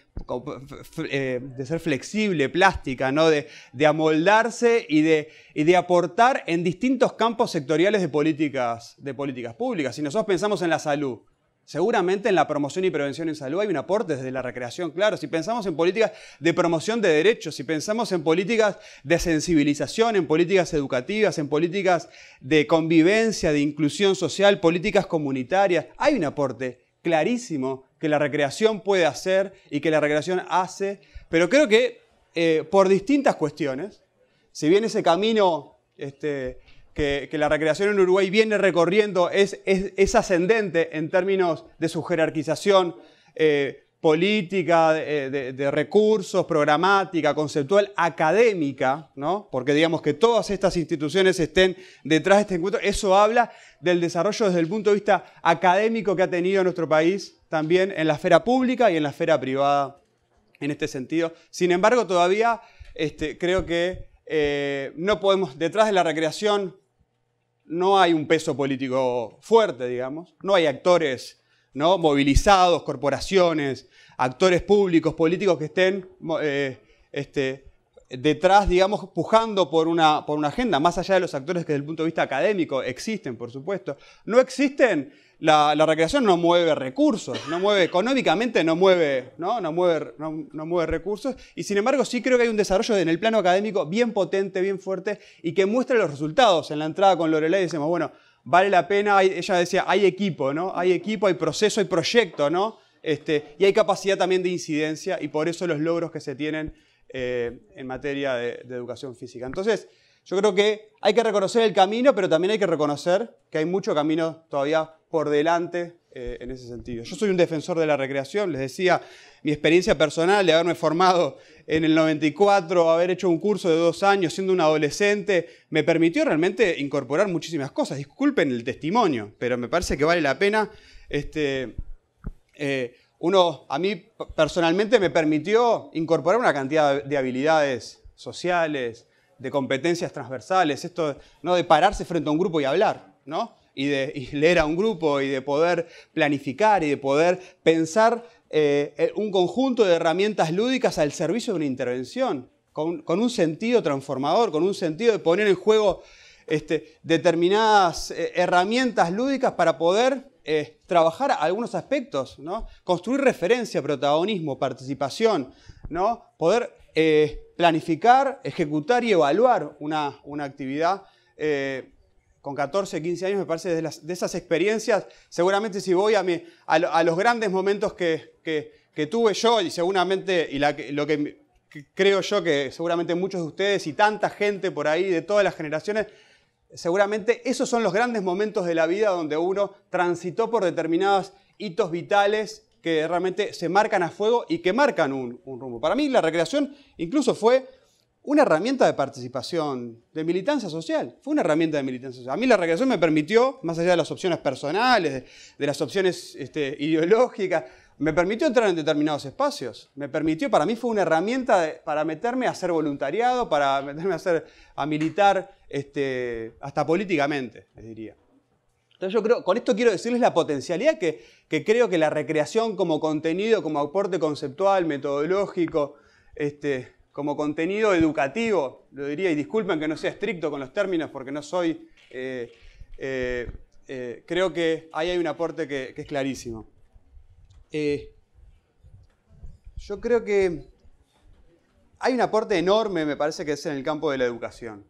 eh, ser flexible, plástica, ¿no? De, amoldarse y de, aportar en distintos campos sectoriales de políticas, de políticas públicas. Si nosotros pensamos en la salud, Seguramente en la promoción y prevención en salud hay un aporte desde la recreación, claro. Si pensamos en políticas de promoción de derechos, si pensamos en políticas de sensibilización, en políticas educativas, en políticas de convivencia, de inclusión social, políticas comunitarias, hay un aporte clarísimo que la recreación puede hacer y que la recreación hace. Pero creo que eh, por distintas cuestiones, si bien ese camino este, que, la recreación en Uruguay viene recorriendo es, es, ascendente en términos de su jerarquización eh, política, eh, de, recursos, programática, conceptual, académica, ¿no? porque digamos que todas estas instituciones estén detrás de este encuentro, eso habla del desarrollo desde el punto de vista académico que ha tenido nuestro país también en la esfera pública y en la esfera privada en este sentido. Sin embargo, todavía este, creo que eh, no podemos, detrás de la recreación no hay un peso político fuerte, digamos, no hay actores ¿no? movilizados, corporaciones, actores públicos, políticos que estén eh, este, detrás, digamos, pujando por una, por una agenda, más allá de los actores que desde el punto de vista académico existen, por supuesto. No existen la, recreación no mueve recursos, no mueve económicamente, no mueve, ¿no? No, mueve, no, mueve recursos. Y sin embargo, sí creo que hay un desarrollo en el plano académico bien potente, bien fuerte y que muestra los resultados. En la entrada con Lorelei decimos, bueno, vale la pena, ella decía, hay equipo, ¿no? Hay equipo, hay proceso, hay proyecto, ¿no? Este, y hay capacidad también de incidencia y por eso los logros que se tienen eh, en materia de, de educación física. Entonces, yo creo que hay que reconocer el camino, pero también hay que reconocer que hay mucho camino todavía por delante eh, en ese sentido. Yo soy un defensor de la recreación, les decía, mi experiencia personal de haberme formado en el 94, haber hecho un curso de dos años siendo un adolescente, me permitió realmente incorporar muchísimas cosas. Disculpen el testimonio, pero me parece que vale la pena. Este, eh, uno, a mí personalmente me permitió incorporar una cantidad de habilidades sociales, de competencias transversales, esto ¿no? de pararse frente a un grupo y hablar, ¿no? Y de leer a un grupo y de poder planificar y de poder pensar eh, eh, un conjunto de herramientas lúdicas al servicio de una intervención, con, un sentido transformador, con un sentido de poner en juego este, determinadas eh, herramientas lúdicas para poder trabajar algunos aspectos, ¿no? construir referencia, protagonismo, participación, ¿no? poder eh, planificar, ejecutar y evaluar una, actividad. Eh, con 14, 15 años, me parece, de, esas experiencias, seguramente si voy a, a, los grandes momentos que, tuve yo, y seguramente, y lo que creo yo que seguramente muchos de ustedes y tanta gente por ahí de todas las generaciones, seguramente esos son los grandes momentos de la vida donde uno transitó por determinados hitos vitales que realmente se marcan a fuego y que marcan un, rumbo. Para mí la recreación incluso fue una herramienta de participación, de militancia social. Fue una herramienta de militancia A mí la recreación me permitió, más allá de las opciones personales, de, las opciones este, ideológicas, me permitió entrar en determinados espacios. Me permitió, para mí fue una herramienta para meterme a hacer voluntariado, para meterme a, hacer, a militar este, hasta políticamente, les diría. Entonces yo creo, con esto quiero decirles la potencialidad que, creo que la recreación como contenido, como aporte conceptual, metodológico, este, como contenido educativo, lo diría, y disculpen que no sea estricto con los términos porque no soy, eh, eh, eh, creo que ahí hay un aporte que, es clarísimo. yo creo que hay un aporte enorme, me parece que es en el campo de la educación.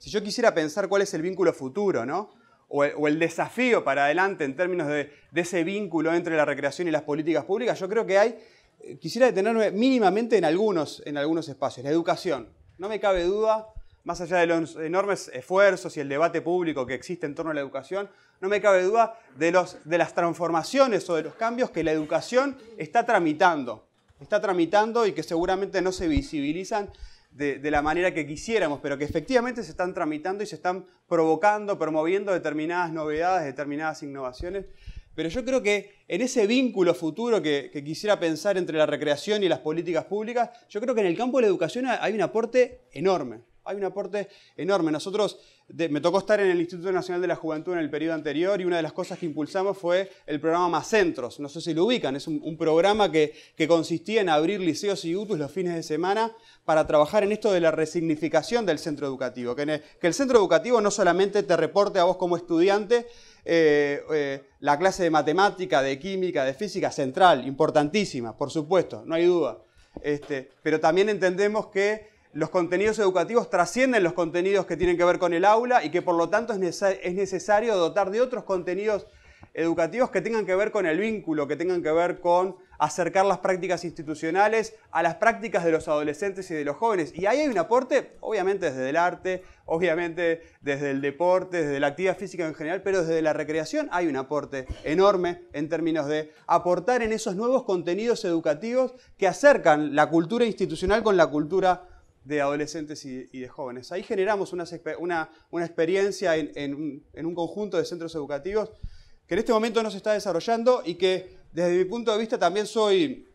si yo quisiera pensar cuál es el vínculo futuro, ¿no? o el, desafío para adelante en términos de, ese vínculo entre la recreación y las políticas públicas, yo creo que hay, eh, quisiera detenerme mínimamente en algunos, en algunos espacios. La educación, no me cabe duda, más allá de los enormes esfuerzos y el debate público que existe en torno a la educación, no me cabe duda de, de las transformaciones o de los cambios que la educación está tramitando, está tramitando y que seguramente no se visibilizan de, la manera que quisiéramos, pero que efectivamente se están tramitando y se están provocando, promoviendo determinadas novedades, determinadas innovaciones. Pero yo creo que en ese vínculo futuro que, que quisiera pensar entre la recreación y las políticas públicas, yo creo que en el campo de la educación hay un aporte enorme. Hay un aporte enorme. Nosotros, me tocó estar en el Instituto Nacional de la Juventud en el periodo anterior y una de las cosas que impulsamos fue el programa Más Centros. No sé si lo ubican, es un, programa que, consistía en abrir liceos y UTUS los fines de semana para trabajar en esto de la resignificación del centro educativo. Que, el, centro educativo no solamente te reporte a vos como estudiante, eh, eh, la clase de matemática, de química, de física, central, importantísima, por supuesto, no hay duda. Este, pero también entendemos que los contenidos educativos trascienden los contenidos que tienen que ver con el aula y que por lo tanto es, necesario dotar de otros contenidos educativos que tengan que ver con el vínculo, que tengan que ver con acercar las prácticas institucionales a las prácticas de los adolescentes y de los jóvenes. Y ahí hay un aporte, obviamente desde el arte, obviamente desde el deporte, desde la actividad física en general, pero desde la recreación hay un aporte enorme en términos de aportar en esos nuevos contenidos educativos que acercan la cultura institucional con la cultura de adolescentes y, de jóvenes. Ahí generamos una, una, experiencia en, un conjunto de centros educativos que en este momento no se está desarrollando y que desde mi punto de vista también soy,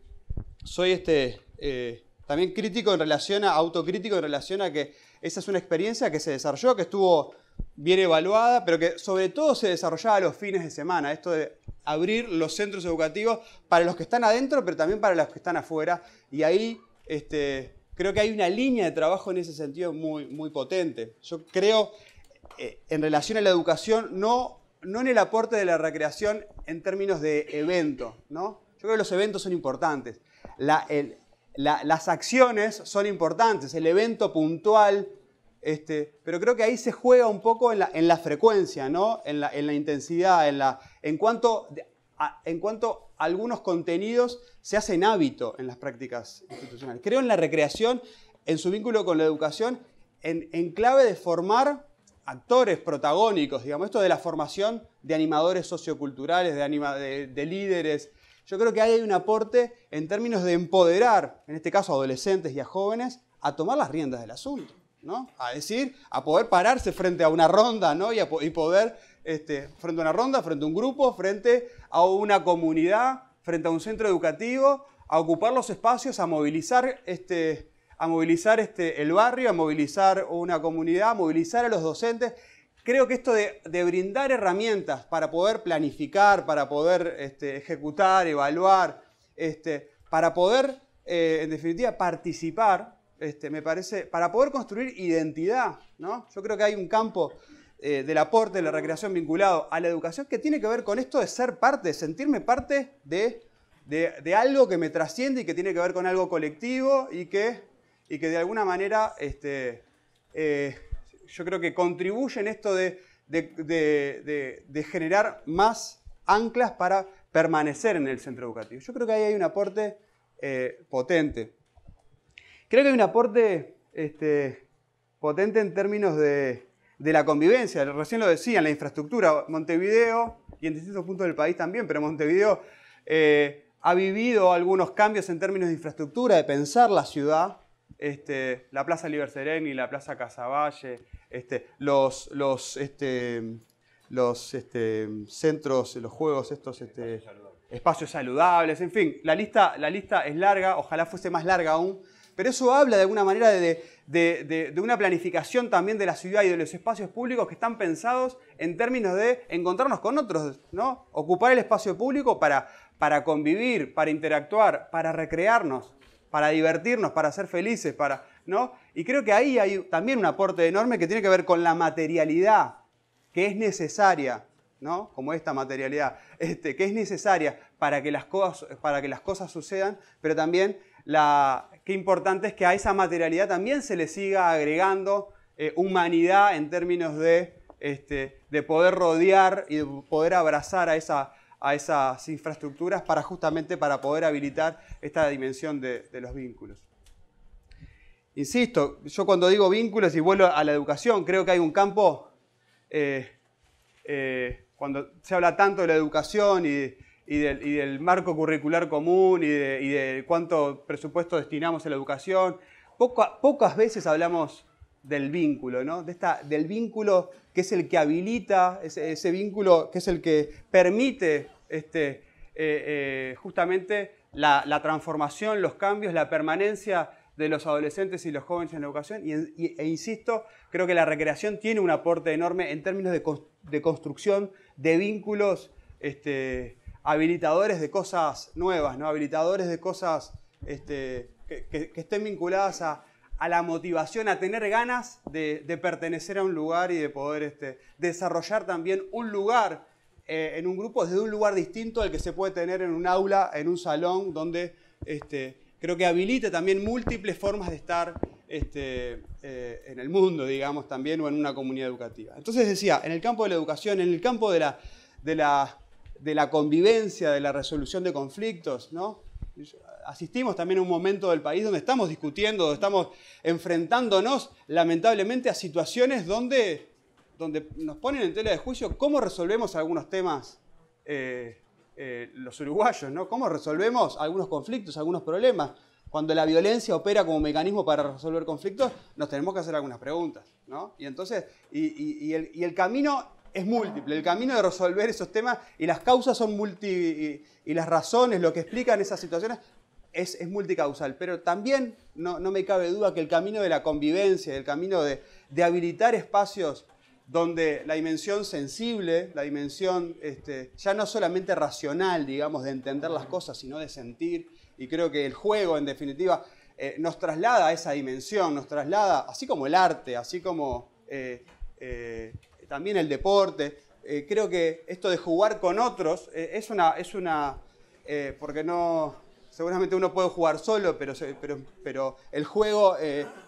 soy este, eh, también crítico en relación a, autocrítico en relación a que esa es una experiencia que se desarrolló, que estuvo bien evaluada, pero que sobre todo se desarrollaba a los fines de semana, esto de abrir los centros educativos para los que están adentro, pero también para los que están afuera, y ahí este, Creo que hay una línea de trabajo en ese sentido muy, muy potente. Yo creo, eh, en relación a la educación, no, no en el aporte de la recreación en términos de evento, ¿no? Yo creo que los eventos son importantes. las acciones son importantes, el evento puntual, este, pero creo que ahí se juega un poco en la, frecuencia, ¿no? en, la, intensidad, en, la, en cuanto en cuanto a algunos contenidos se hacen hábito en las prácticas institucionales. Creo en la recreación, en su vínculo con la educación, en, clave de formar actores protagónicos, digamos, esto de la formación de animadores socioculturales, de, líderes. Yo creo que ahí hay un aporte en términos de empoderar, en este caso a adolescentes y a jóvenes, a tomar las riendas del asunto. ¿no? A decir, a poder pararse frente a una ronda, Y, y poder este, frente a una ronda, frente a un grupo, frente a una comunidad, frente a un centro educativo, a ocupar los espacios, a movilizar, este, a movilizar este, el barrio, a movilizar una comunidad, a movilizar a los docentes. Creo que esto de, brindar herramientas para poder planificar, para poder este, ejecutar, evaluar, este, para poder, eh, en definitiva, participar, este, me parece, para poder construir identidad, ¿no? Yo creo que hay un campo eh, del aporte, de la recreación vinculado a la educación, que tiene que ver con esto de ser parte, sentirme parte de, algo que me trasciende y que tiene que ver con algo colectivo y que, y que de alguna manera este, eh, yo creo que contribuye en esto de, generar más anclas para permanecer en el centro educativo. Yo creo que ahí hay un aporte eh, potente. Creo que hay un aporte este, potente en términos de, de la convivencia. Recién lo decían, la infraestructura. Montevideo, y en distintos puntos del país también, pero Montevideo eh, ha vivido algunos cambios en términos de infraestructura, de pensar la ciudad. Este, la Plaza y la Plaza Casavalle, este, los, los, este, los este, centros, los juegos, estos este, espacios saludables, en fin, la lista, la lista es larga, ojalá fuese más larga aún, pero eso habla de alguna manera de de, una planificación también de la ciudad y de los espacios públicos que están pensados en términos de encontrarnos con otros, ¿no? Ocupar el espacio público para, para convivir, para interactuar, para recrearnos, para divertirnos, para ser felices, para, ¿no? Y creo que ahí hay también un aporte enorme que tiene que ver con la materialidad que es necesaria ¿no? como esta materialidad, este, que es necesaria para que, las cosas, para que las cosas sucedan, pero también la, qué importante es que a esa materialidad también se le siga agregando eh, humanidad en términos de, este, de poder rodear y de poder abrazar a, esa, a esas infraestructuras para justamente para poder habilitar esta dimensión de, los vínculos. Insisto, yo cuando digo vínculos y vuelvo a la educación, creo que hay un campo, eh, eh, cuando se habla tanto de la educación y de, y del, marco curricular común y de, cuánto presupuesto destinamos a la educación. pocas veces hablamos del vínculo, De esta, del vínculo que es el que habilita, ese, vínculo que es el que permite este, eh, eh, justamente la, transformación, los cambios, la permanencia de los adolescentes y los jóvenes en la educación. Y, e insisto, creo que la recreación tiene un aporte enorme en términos de, de construcción de vínculos este, habilitadores de cosas nuevas, ¿no? habilitadores de cosas este, que, estén vinculadas a, la motivación, a tener ganas de, pertenecer a un lugar y de poder este, desarrollar también un lugar eh, en un grupo desde un lugar distinto al que se puede tener en un aula, en un salón, donde este, creo que habilita también múltiples formas de estar eh, en el mundo, digamos, también, o en una comunidad educativa. Entonces decía, en el campo de la educación, en el campo de la de la convivencia, de la resolución de conflictos, ¿no? Asistimos también a un momento del país donde estamos discutiendo, donde estamos enfrentándonos lamentablemente a situaciones donde, donde nos ponen en tela de juicio cómo resolvemos algunos temas eh, eh, los uruguayos, ¿no? ¿Cómo resolvemos algunos conflictos, algunos problemas? Cuando la violencia opera como mecanismo para resolver conflictos, nos tenemos que hacer algunas preguntas, Y entonces, y el camino es múltiple. El camino de resolver esos temas y las causas son multi... y, las razones, lo que explican esas situaciones, es, multicausal. Pero también no, me cabe duda que el camino de la convivencia, el camino de, habilitar espacios donde la dimensión sensible, la dimensión este, ya no solamente racional, digamos, de entender las cosas, sino de sentir, y creo que el juego, en definitiva, eh, nos traslada a esa dimensión, nos traslada, así como el arte, así como... Eh, eh, también el deporte. Eh, creo que esto de jugar con otros eh, es una, es una eh, porque no, seguramente uno puede jugar solo, pero, pero, el juego,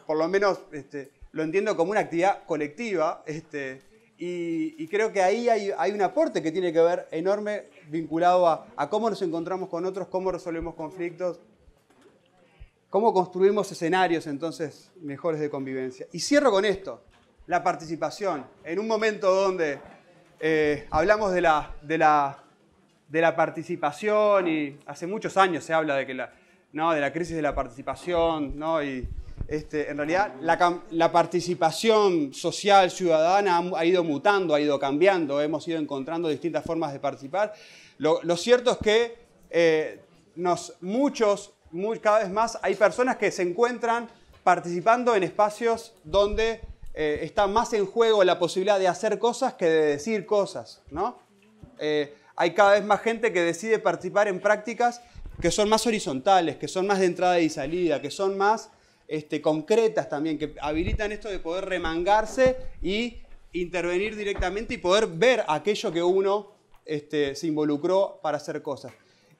por lo menos, este, lo entiendo como una actividad colectiva. Este, y, creo que ahí hay, un aporte que tiene que ver enorme vinculado a, a cómo nos encontramos con otros, cómo resolvemos conflictos, cómo construimos escenarios entonces mejores de convivencia. Y cierro con esto la participación. En un momento donde eh, hablamos de la, de, la, de la, participación y hace muchos años se habla de, que la, ¿no? de la crisis de la participación ¿no? y este, en realidad la, participación social ciudadana ha, ido mutando, ha ido cambiando, hemos ido encontrando distintas formas de participar. Lo, cierto es que eh, nos, muchos, cada vez más hay personas que se encuentran participando en espacios donde eh, está más en juego la posibilidad de hacer cosas que de decir cosas, ¿no? Eh, hay cada vez más gente que decide participar en prácticas que son más horizontales, que son más de entrada y salida, que son más este, concretas también, que habilitan esto de poder remangarse y intervenir directamente y poder ver aquello que uno este, se involucró para hacer cosas.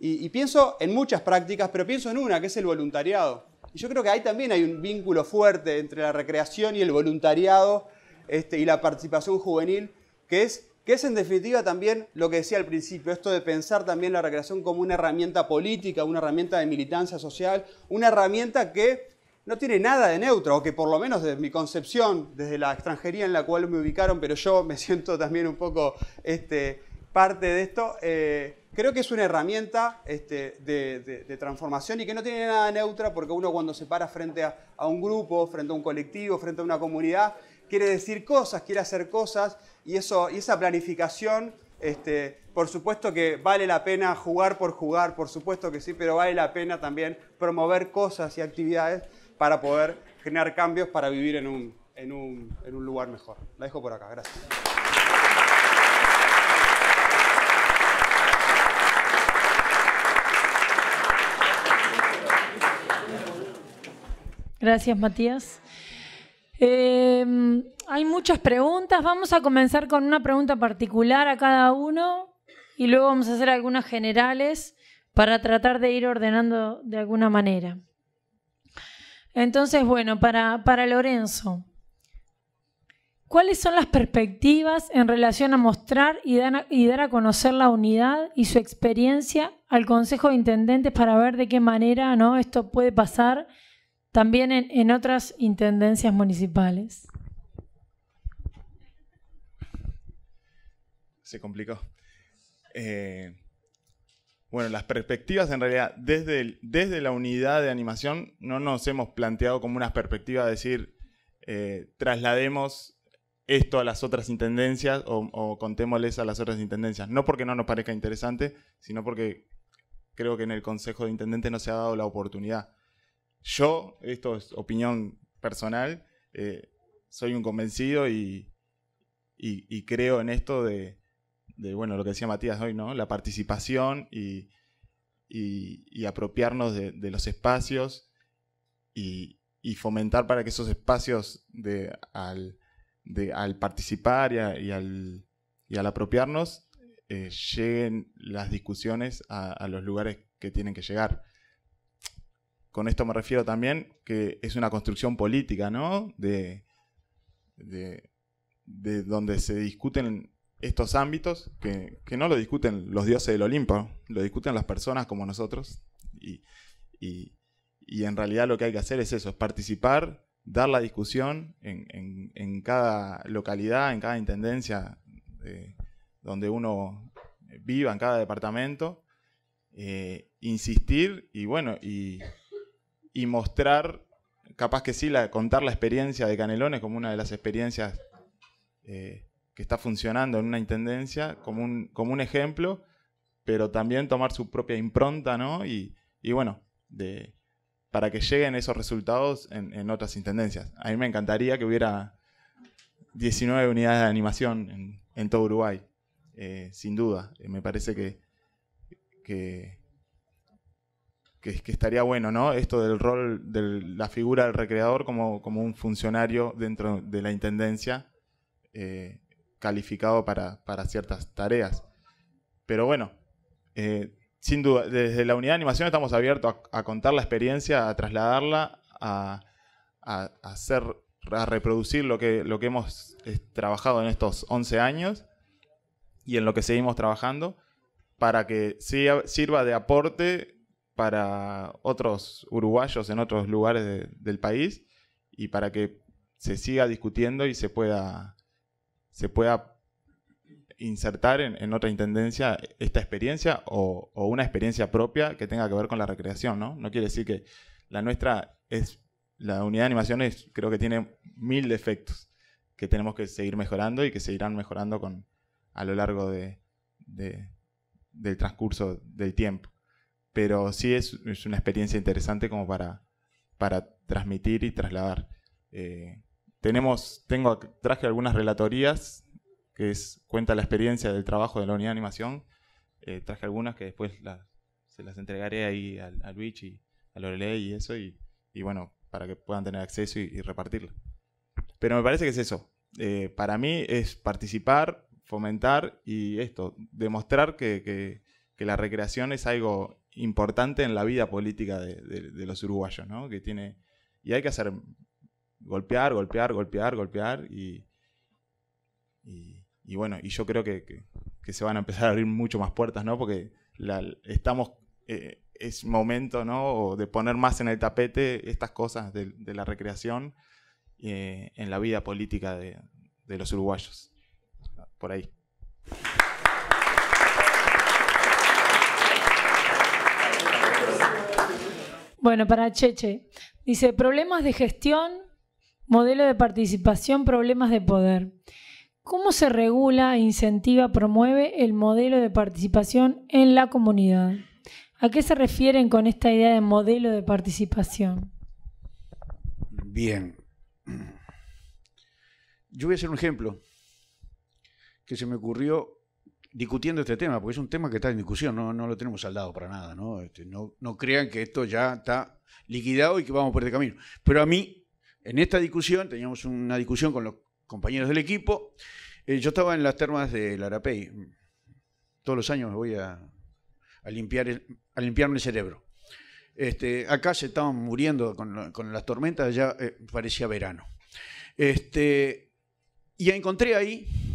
y pienso en muchas prácticas, pero pienso en una, que es el voluntariado. Y yo creo que ahí también hay un vínculo fuerte entre la recreación y el voluntariado este, y la participación juvenil, que es, que es en definitiva también lo que decía al principio, esto de pensar también la recreación como una herramienta política, una herramienta de militancia social, una herramienta que no tiene nada de neutro, o que por lo menos desde mi concepción, desde la extranjería en la cual me ubicaron, pero yo me siento también un poco este, parte de esto, eh, Creo que es una herramienta este, de, transformación y que no tiene nada neutra porque uno cuando se para frente a, un grupo, frente a un colectivo, frente a una comunidad, quiere decir cosas, quiere hacer cosas y, eso, y esa planificación, este, por supuesto que vale la pena jugar por jugar, por supuesto que sí, pero vale la pena también promover cosas y actividades para poder generar cambios para vivir en un, en en un lugar mejor. La dejo por acá, gracias. Gracias, Matías. Em, hay muchas preguntas. Vamos a comenzar con una pregunta particular a cada uno y luego vamos a hacer algunas generales para tratar de ir ordenando de alguna manera. Entonces, bueno, para, para Lorenzo, ¿cuáles son las perspectivas en relación a mostrar y dar, a conocer la unidad y su experiencia al Consejo de Intendentes para ver de qué manera ¿no? esto puede pasar? también en, otras intendencias municipales. Se complicó. Eh, bueno, las perspectivas en realidad desde, la unidad de animación no nos hemos planteado como unas perspectivas de decir eh, traslademos esto a las otras intendencias o, o, contémosles a las otras intendencias. No porque no nos parezca interesante, sino porque creo que en el Consejo de Intendentes no se ha dado la oportunidad yo, esto es opinión personal, eh, soy un convencido y, creo en esto de, bueno, lo que decía Matías hoy, ¿no? La participación y, apropiarnos de, los espacios y, fomentar para que esos espacios al, participar y, al, apropiarnos eh, lleguen las discusiones a los lugares que tienen que llegar. Con esto me refiero también que es una construcción política, ¿no? De, de, donde se discuten estos ámbitos, que, no lo discuten los dioses del Olimpo, lo discuten las personas como nosotros. Y, en realidad lo que hay que hacer es eso, es participar, dar la discusión en, cada localidad, en cada intendencia eh, donde uno viva, en cada departamento, eh, insistir y bueno, y, y mostrar, capaz que sí, contar la experiencia de Canelones como una de las experiencias eh, que está funcionando en una intendencia, como un, como un ejemplo, pero también tomar su propia impronta, ¿no? Y, bueno, de, para que lleguen esos resultados en, otras intendencias. A mí me encantaría que hubiera 19 unidades de animación en, todo Uruguay, eh, sin duda. Eh, me parece que que, estaría bueno, ¿no? Esto del rol, de la figura del recreador como, como un funcionario dentro de la intendencia eh, calificado para, para, ciertas tareas. Pero bueno, eh, sin duda, desde la unidad de animación estamos abiertos a, contar la experiencia, a trasladarla, a, a, hacer, a reproducir lo que, lo que hemos eh, trabajado en estos 11 años y en lo que seguimos trabajando para que sirva de aporte para otros uruguayos en otros lugares del país y para que se siga discutiendo y se pueda, se pueda insertar en, otra intendencia esta experiencia o, una experiencia propia que tenga que ver con la recreación, ¿no? quiere decir que la nuestra es, la unidad de animaciones, creo que tiene mil defectos que tenemos que seguir mejorando y que seguirán mejorando con, a lo largo del transcurso del tiempo pero sí es, una experiencia interesante como para, para transmitir y trasladar. Eh, tenemos, tengo, traje algunas relatorías que es, cuenta la experiencia del trabajo de la unidad de animación. Eh, traje algunas que después se las entregaré ahí a, a Luis y a Lorelei y eso, y, y, bueno, para que puedan tener acceso y, repartirla. Pero me parece que es eso. Eh, para mí es participar, fomentar y esto, demostrar que, que, que la recreación es algo importante en la vida política de, los uruguayos, ¿no? Que tiene, y hay que hacer golpear, golpear, golpear, golpear, y, y, bueno, y yo creo que, que, se van a empezar a abrir mucho más puertas, ¿no? Porque estamos, eh, es momento, ¿no? De poner más en el tapete estas cosas de, la recreación eh, en la vida política de, de los uruguayos. Por ahí. Bueno, para Cheche. Dice, problemas de gestión, modelo de participación, problemas de poder. ¿Cómo se regula, e incentiva, promueve el modelo de participación en la comunidad? ¿A qué se refieren con esta idea de modelo de participación? Bien. Yo voy a hacer un ejemplo que se me ocurrió discutiendo este tema, porque es un tema que está en discusión, no, lo tenemos saldado para nada, este, ¿no? ¿no? crean que esto ya está liquidado y que vamos por este camino. Pero a mí, en esta discusión, teníamos una discusión con los compañeros del equipo, eh, yo estaba en las termas de Larapey, todos los años me voy a, limpiar a limpiarme el cerebro. Este, acá se estaban muriendo con, las tormentas, ya eh, parecía verano. Este, y encontré ahí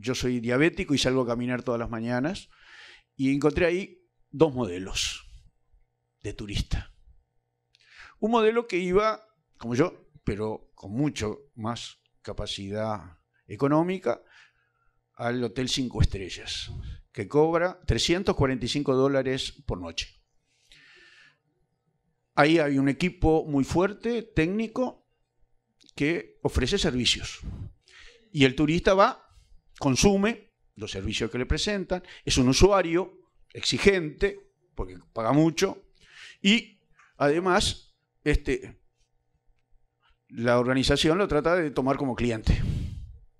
yo soy diabético y salgo a caminar todas las mañanas, y encontré ahí dos modelos de turista. Un modelo que iba, como yo, pero con mucho más capacidad económica, al Hotel Cinco Estrellas, que cobra 345 dólares por noche. Ahí hay un equipo muy fuerte, técnico, que ofrece servicios. Y el turista va consume los servicios que le presentan, es un usuario exigente, porque paga mucho, y además este, la organización lo trata de tomar como cliente.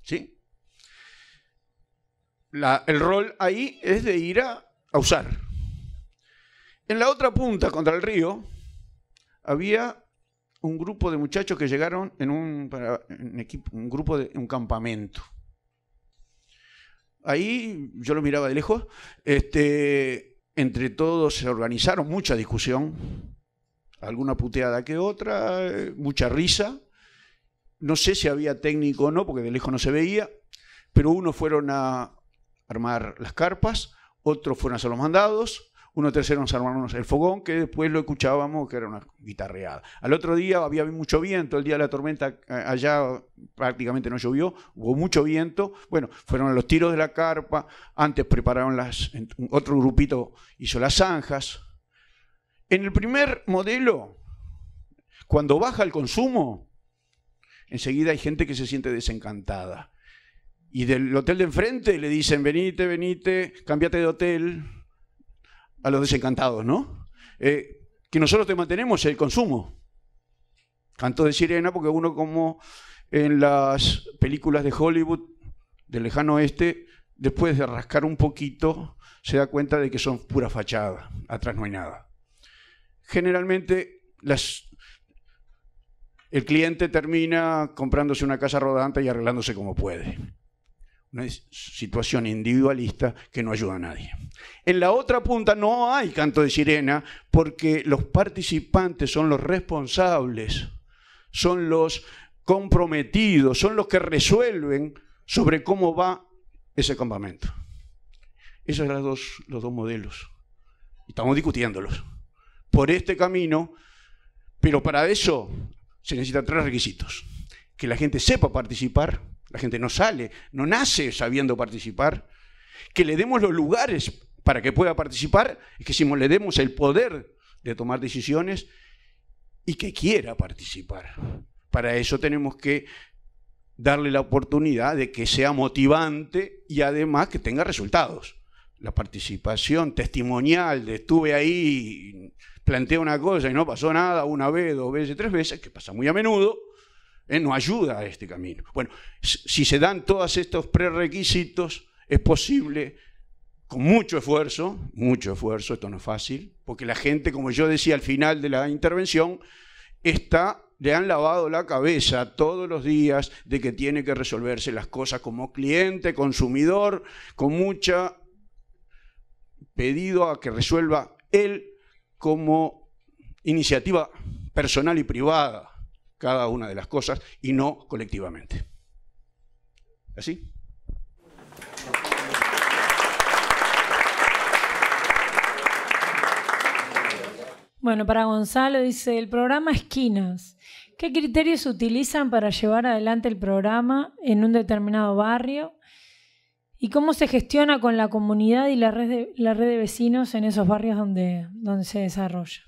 ¿sí? el rol ahí es de ir a, usar. En la otra punta, contra el río, había un grupo de muchachos que llegaron en un, equipo, un grupo de un campamento. Ahí yo lo miraba de lejos. Este, entre todos se organizaron mucha discusión, alguna puteada que otra, mucha risa. No sé si había técnico o no, porque de lejos no se veía, pero unos fueron a armar las carpas, otros fueron a hacer los mandados, uno tercero nos armaron el fogón, que después lo escuchábamos, que era una guitarreada. Al otro día había mucho viento, el día de la tormenta eh, allá prácticamente no llovió, hubo mucho viento. Bueno, fueron los tiros de la carpa, antes prepararon las, otro grupito hizo las zanjas. En el primer modelo, cuando baja el consumo, enseguida hay gente que se siente desencantada. Y del hotel de enfrente le dicen, venite, venite, cambiate de hotel, a los desencantados, ¿no? Eh, que nosotros te mantenemos el consumo. Canto de sirena, porque uno como en las películas de Hollywood, del lejano oeste, después de rascar un poquito, se da cuenta de que son pura fachada, atrás no hay nada. Generalmente las, el cliente termina comprándose una casa rodante y arreglándose como puede una situación individualista que no ayuda a nadie. En la otra punta no hay canto de sirena porque los participantes son los responsables, son los comprometidos, son los que resuelven sobre cómo va ese campamento. Esos son los dos, los dos modelos. Estamos discutiéndolos. Por este camino, pero para eso se necesitan tres requisitos. Que la gente sepa participar, gente no sale, no nace sabiendo participar, que le demos los lugares para que pueda participar, es que si le demos el poder de tomar decisiones y que quiera participar. Para eso tenemos que darle la oportunidad de que sea motivante y además que tenga resultados. La participación testimonial de estuve ahí, planteé una cosa y no pasó nada una vez, dos veces, tres veces, que pasa muy a menudo, ¿eh? no ayuda a este camino. Bueno, si se dan todos estos prerequisitos, es posible, con mucho esfuerzo, mucho esfuerzo, esto no es fácil, porque la gente, como yo decía al final de la intervención, está le han lavado la cabeza todos los días de que tiene que resolverse las cosas como cliente, consumidor, con mucha pedido a que resuelva él como iniciativa personal y privada cada una de las cosas y no colectivamente. ¿Así? Bueno, para Gonzalo dice, el programa Esquinas. ¿Qué criterios utilizan para llevar adelante el programa en un determinado barrio? ¿Y cómo se gestiona con la comunidad y la red de, la red de vecinos en esos barrios donde, donde se desarrolla?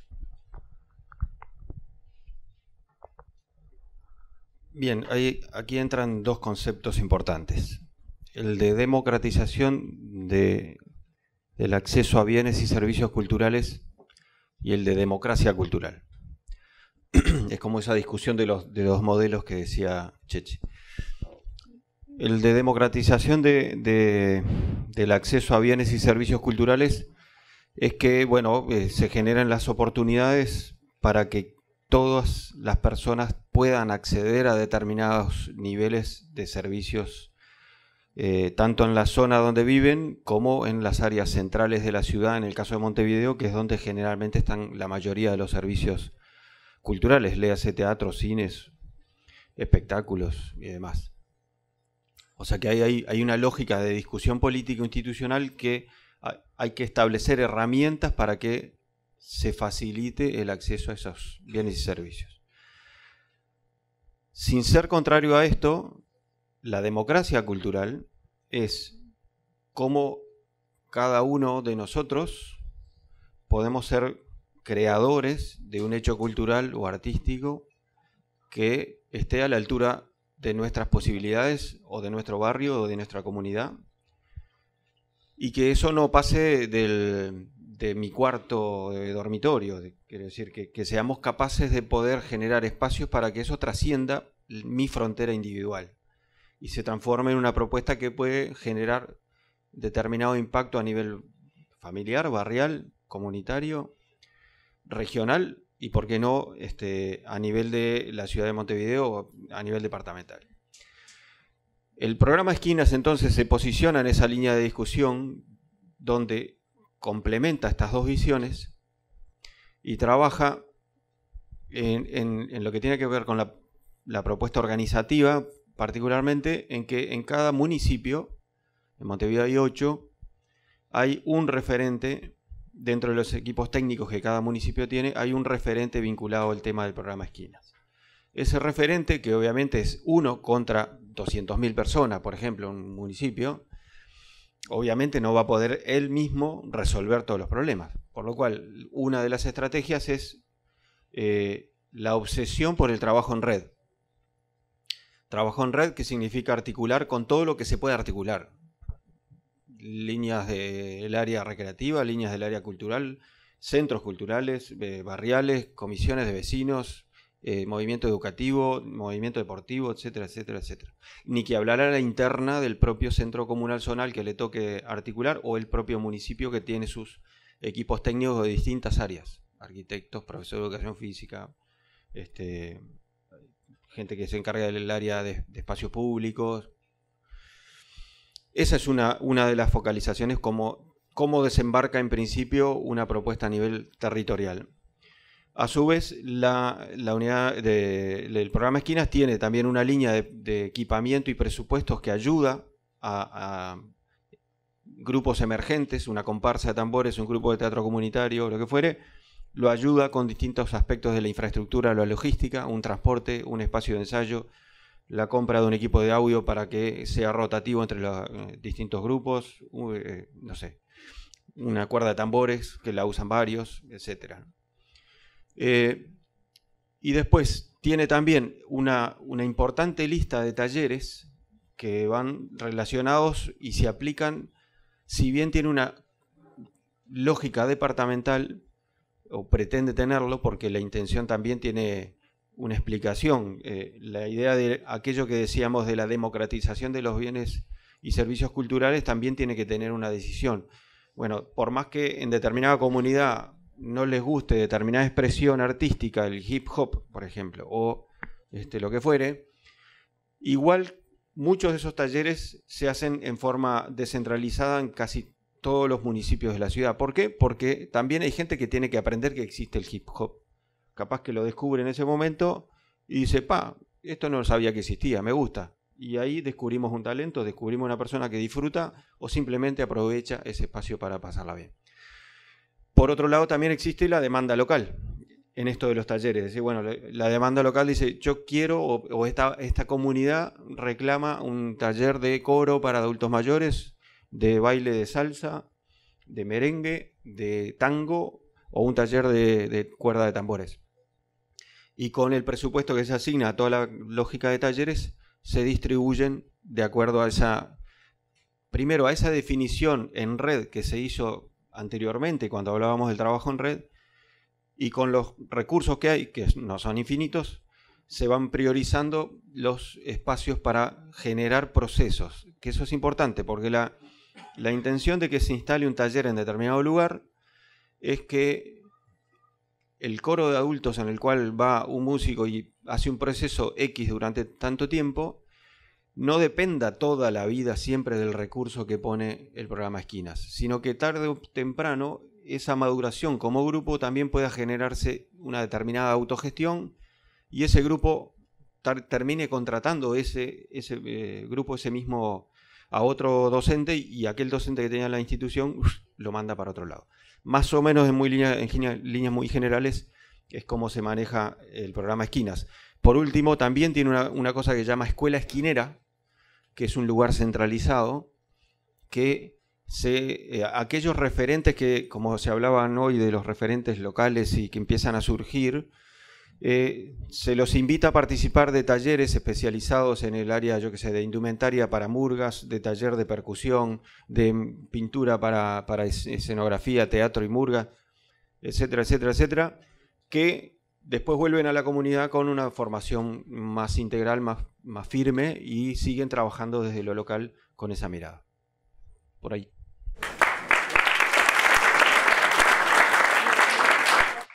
Bien, aquí entran dos conceptos importantes. El de democratización del acceso a bienes y servicios culturales y el de democracia cultural. es como esa discusión de los, de los modelos que decía Cheche. El de democratización del acceso a bienes y servicios culturales es que, bueno, eh, se generan las oportunidades para que todas las personas puedan acceder a determinados niveles de servicios, eh, tanto en la zona donde viven como en las áreas centrales de la ciudad, en el caso de Montevideo, que es donde generalmente están la mayoría de los servicios culturales, léase teatro, cines, espectáculos y demás. O sea que hay, hay una lógica de discusión política institucional que hay que establecer herramientas para que se facilite el acceso a esos bienes y servicios. Sin ser contrario a esto, la democracia cultural es cómo cada uno de nosotros podemos ser creadores de un hecho cultural o artístico que esté a la altura de nuestras posibilidades o de nuestro barrio o de nuestra comunidad y que eso no pase del, de mi cuarto dormitorio. Quiero decir, que, seamos capaces de poder generar espacios para que eso trascienda mi frontera individual y se transforme en una propuesta que puede generar determinado impacto a nivel familiar, barrial, comunitario, regional y, por qué no, este, a nivel de la ciudad de Montevideo o a nivel departamental. El programa Esquinas entonces se posiciona en esa línea de discusión donde complementa estas dos visiones y trabaja en, lo que tiene que ver con la, propuesta organizativa, particularmente en que en cada municipio, en Montevideo hay ocho, hay un referente dentro de los equipos técnicos que cada municipio tiene, hay un referente vinculado al tema del programa Esquinas. Ese referente, que obviamente es uno contra 200.000 personas, por ejemplo, un municipio, obviamente no va a poder él mismo resolver todos los problemas. Por lo cual, una de las estrategias es eh, la obsesión por el trabajo en red. Trabajo en red que significa articular con todo lo que se puede articular. Líneas del área recreativa, líneas del área cultural, centros culturales, eh, barriales, comisiones de vecinos, eh, movimiento educativo, movimiento deportivo, etcétera, etcétera, etcétera. Ni que hablar a la interna del propio centro comunal zonal que le toque articular o el propio municipio que tiene sus equipos técnicos de distintas áreas, arquitectos, profesores de educación física, este, gente que se encarga del área de, espacios públicos. Esa es una, de las focalizaciones como cómo desembarca en principio una propuesta a nivel territorial. A su vez, la, unidad programa Esquinas tiene también una línea de, equipamiento y presupuestos que ayuda a, grupos emergentes, una comparsa de tambores, un grupo de teatro comunitario, lo que fuere, lo ayuda con distintos aspectos de la infraestructura, la logística, un transporte, un espacio de ensayo, la compra de un equipo de audio para que sea rotativo entre los eh, distintos grupos, eh, no sé, una cuerda de tambores que la usan varios, etcétera. Eh, y después tiene también una, una importante lista de talleres que van relacionados y se aplican, si bien tiene una lógica departamental, o pretende tenerlo, porque la intención también tiene una explicación. Eh, la idea de aquello que decíamos de la democratización de los bienes y servicios culturales también tiene que tener una decisión. Bueno, por más que en determinada comunidad no les guste determinada expresión artística, el hip hop, por ejemplo, o este, lo que fuere, igual muchos de esos talleres se hacen en forma descentralizada en casi todos los municipios de la ciudad. ¿Por qué? Porque también hay gente que tiene que aprender que existe el hip hop. Capaz que lo descubre en ese momento y dice, pa, esto no sabía que existía, me gusta. Y ahí descubrimos un talento, descubrimos una persona que disfruta o simplemente aprovecha ese espacio para pasarla bien. Por otro lado, también existe la demanda local en esto de los talleres. Es decir, bueno, la demanda local dice, yo quiero o, esta, comunidad reclama un taller de coro para adultos mayores, de baile de salsa, de merengue, de tango o un taller de, de cuerda de tambores. Y con el presupuesto que se asigna a toda la lógica de talleres, se distribuyen de acuerdo a esa, primero a esa definición en red que se hizo anteriormente cuando hablábamos del trabajo en red, y con los recursos que hay, que no son infinitos, se van priorizando los espacios para generar procesos, que eso es importante, porque la, la intención de que se instale un taller en determinado lugar es que el coro de adultos en el cual va un músico y hace un proceso X durante tanto tiempo, no dependa toda la vida siempre del recurso que pone el programa Esquinas, sino que tarde o temprano esa maduración como grupo también pueda generarse una determinada autogestión y ese grupo termine contratando ese, eh, grupo, ese mismo, a otro docente y aquel docente que tenía la institución lo manda para otro lado. Más o menos en, muy líneas muy generales es cómo se maneja el programa Esquinas. Por último, también tiene una, una cosa que se llama escuela esquinera, que es un lugar centralizado, que se, eh, aquellos referentes que, como se hablaban hoy de los referentes locales y que empiezan a surgir, eh, se los invita a participar de talleres especializados en el área, yo que sé, de indumentaria para murgas, de taller de percusión, de pintura para, para escenografía, teatro y murga, etcétera, etcétera, etcétera, que Después vuelven a la comunidad con una formación más integral, más, más firme y siguen trabajando desde lo local con esa mirada. Por ahí.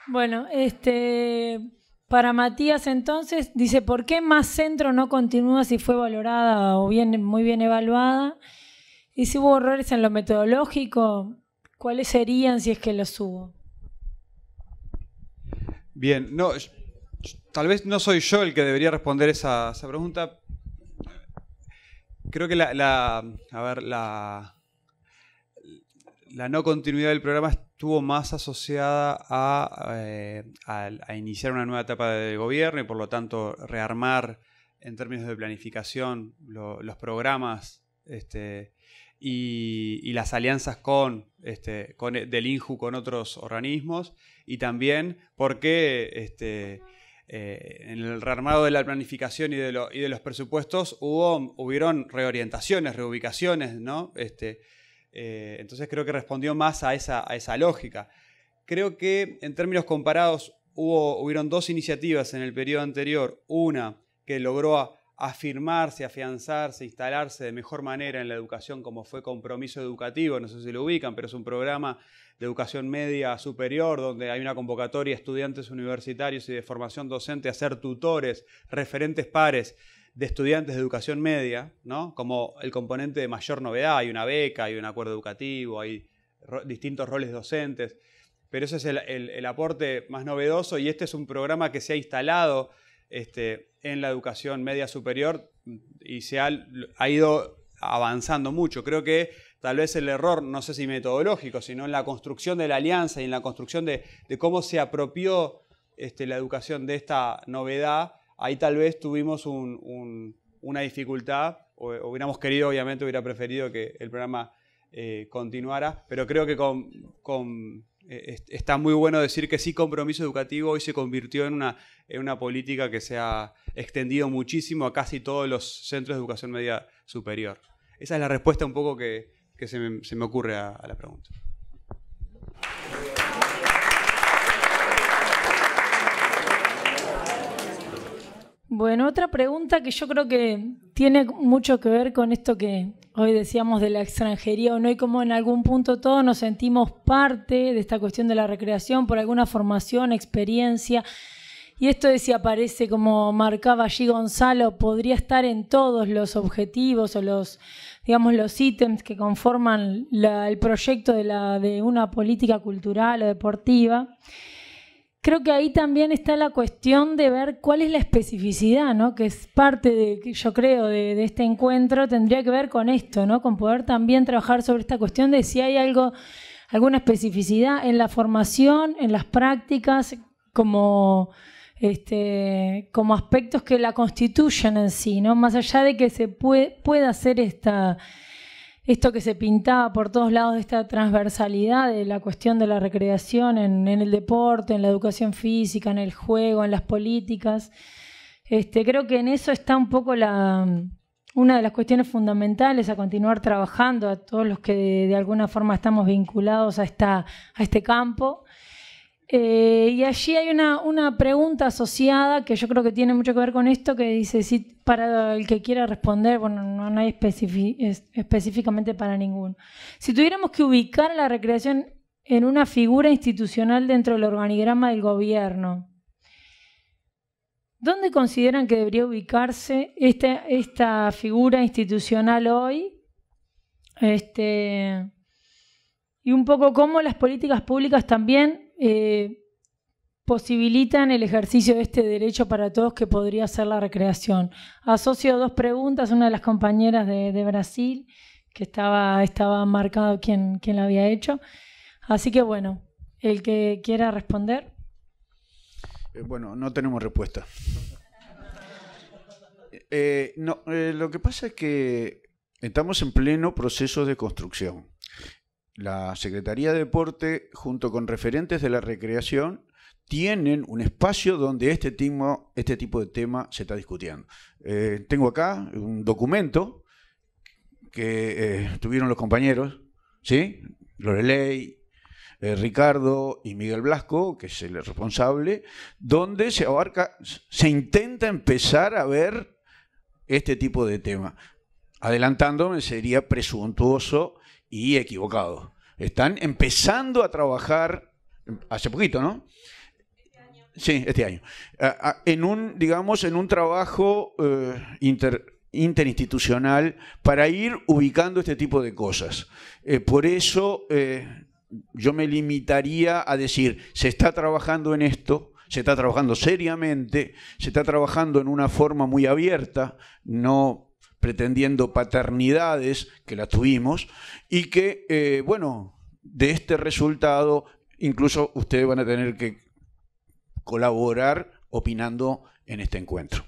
Bueno, este para Matías entonces dice, ¿por qué más centro no continúa si fue valorada o bien muy bien evaluada? Y si hubo errores en lo metodológico, ¿cuáles serían si es que los hubo? Bien, no, tal vez no soy yo el que debería responder esa, pregunta. Creo que la, la, no continuidad del programa estuvo más asociada eh, a, iniciar una nueva etapa de gobierno y por lo tanto rearmar en términos de planificación los programas este, y, las alianzas con, este, eh, del INJU con otros organismos y también porque este, eh, en el rearmado de la planificación y de, y de los presupuestos hubo, hubieron reorientaciones, reubicaciones, ¿no? Este, eh, entonces creo que respondió más a esa, a esa lógica. Creo que en términos comparados hubo, hubieron dos iniciativas en el periodo anterior. Una que logró afirmarse, afianzarse, instalarse de mejor manera en la educación como fue Compromiso Educativo, no sé si lo ubican, pero es un programa de educación media superior donde hay una convocatoria de estudiantes universitarios y de formación docente a ser tutores, referentes pares de estudiantes de educación media, ¿no? como el componente de mayor novedad, hay una beca, hay un acuerdo educativo, hay distintos roles docentes, pero ese es el, aporte más novedoso y este es un programa que se ha instalado este, en la educación media superior y se ha, ido avanzando mucho. Creo que tal vez el error, no sé si metodológico, sino en la construcción de la alianza y en la construcción de, cómo se apropió este, la educación de esta novedad, ahí tal vez tuvimos una dificultad, o, hubiéramos querido, obviamente, hubiera preferido que el programa eh, continuara, pero creo que con eh, está muy bueno decir que sí, compromiso educativo hoy se convirtió en una, política que se ha extendido muchísimo a casi todos los centros de educación media superior. Esa es la respuesta un poco que, se, me, ocurre a la pregunta. Bueno, otra pregunta que yo creo que tiene mucho que ver con esto que hoy decíamos de la extranjería no, y cómo en algún punto todos nos sentimos parte de esta cuestión de la recreación por alguna formación, experiencia. Y esto de si aparece, como marcaba allí Gonzalo, podría estar en todos los objetivos o los, digamos, los ítems que conforman el proyecto de una política cultural o deportiva creo que ahí también está la cuestión de ver cuál es la especificidad, ¿no? Que es parte de, yo creo, de, este encuentro, tendría que ver con esto, ¿no? Con poder también trabajar sobre esta cuestión de si hay algo, alguna especificidad en la formación, en las prácticas, como. Este, como aspectos que la constituyen en sí, ¿no? Más allá de que se puede, pueda hacer esta, esto que se pintaba por todos lados de esta transversalidad de la cuestión de la recreación en, el deporte, en la educación física, en el juego, en las políticas. Este, creo que en eso está un poco la, una de las cuestiones fundamentales a continuar trabajando a todos los que de, alguna forma estamos vinculados a, a este campo eh, y allí hay una, pregunta asociada que yo creo que tiene mucho que ver con esto, que dice, si para el que quiera responder, bueno, no, hay específicamente para ninguno. Si tuviéramos que ubicar la recreación en una figura institucional dentro del organigrama del gobierno, ¿dónde consideran que debería ubicarse esta, esta figura institucional hoy? Este, y un poco cómo las políticas públicas también eh, posibilitan el ejercicio de este derecho para todos que podría ser la recreación. Asocio dos preguntas, una de las compañeras de, Brasil, que estaba, estaba marcado quién, la había hecho. Así que bueno, el que quiera responder. Eh, bueno, no tenemos respuesta. Eh, no, lo que pasa es que estamos en pleno proceso de construcción la Secretaría de Deporte, junto con referentes de la recreación, tienen un espacio donde este, este tipo de tema se está discutiendo. Eh, tengo acá un documento que eh, tuvieron los compañeros, ¿sí? Loreley, eh, Ricardo y Miguel Blasco, que es el responsable, donde se abarca, se intenta empezar a ver este tipo de tema. Adelantándome, sería presuntuoso y equivocado. Están empezando a trabajar, hace poquito, ¿no? Sí, este año. En un, digamos, en un trabajo eh, interinstitucional para ir ubicando este tipo de cosas. Eh, por eso eh, yo me limitaría a decir, se está trabajando en esto, se está trabajando seriamente, se está trabajando en una forma muy abierta, no pretendiendo paternidades, que la tuvimos, y que, eh, bueno, de este resultado incluso ustedes van a tener que colaborar opinando en este encuentro.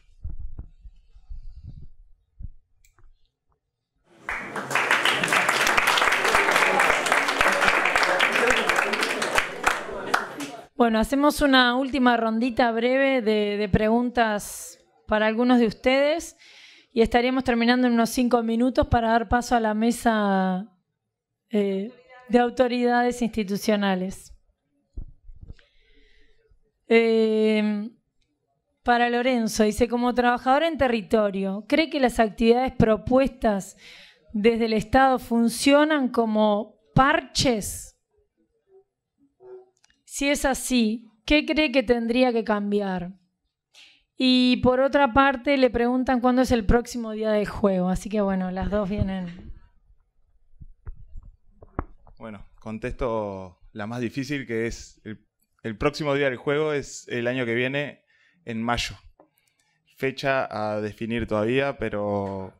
Bueno, hacemos una última rondita breve de preguntas para algunos de ustedes y estaríamos terminando en unos cinco minutos para dar paso a la mesa eh, de autoridades institucionales. Eh, para Lorenzo, dice, como trabajador en territorio, ¿cree que las actividades propuestas desde el Estado funcionan como parches? Si es así, ¿qué cree que tendría que cambiar? Y por otra parte, le preguntan cuándo es el próximo día de juego. Así que bueno, las dos vienen. Bueno, contesto la más difícil, que es el, próximo día del juego, es el año que viene, en mayo. Fecha a definir todavía, pero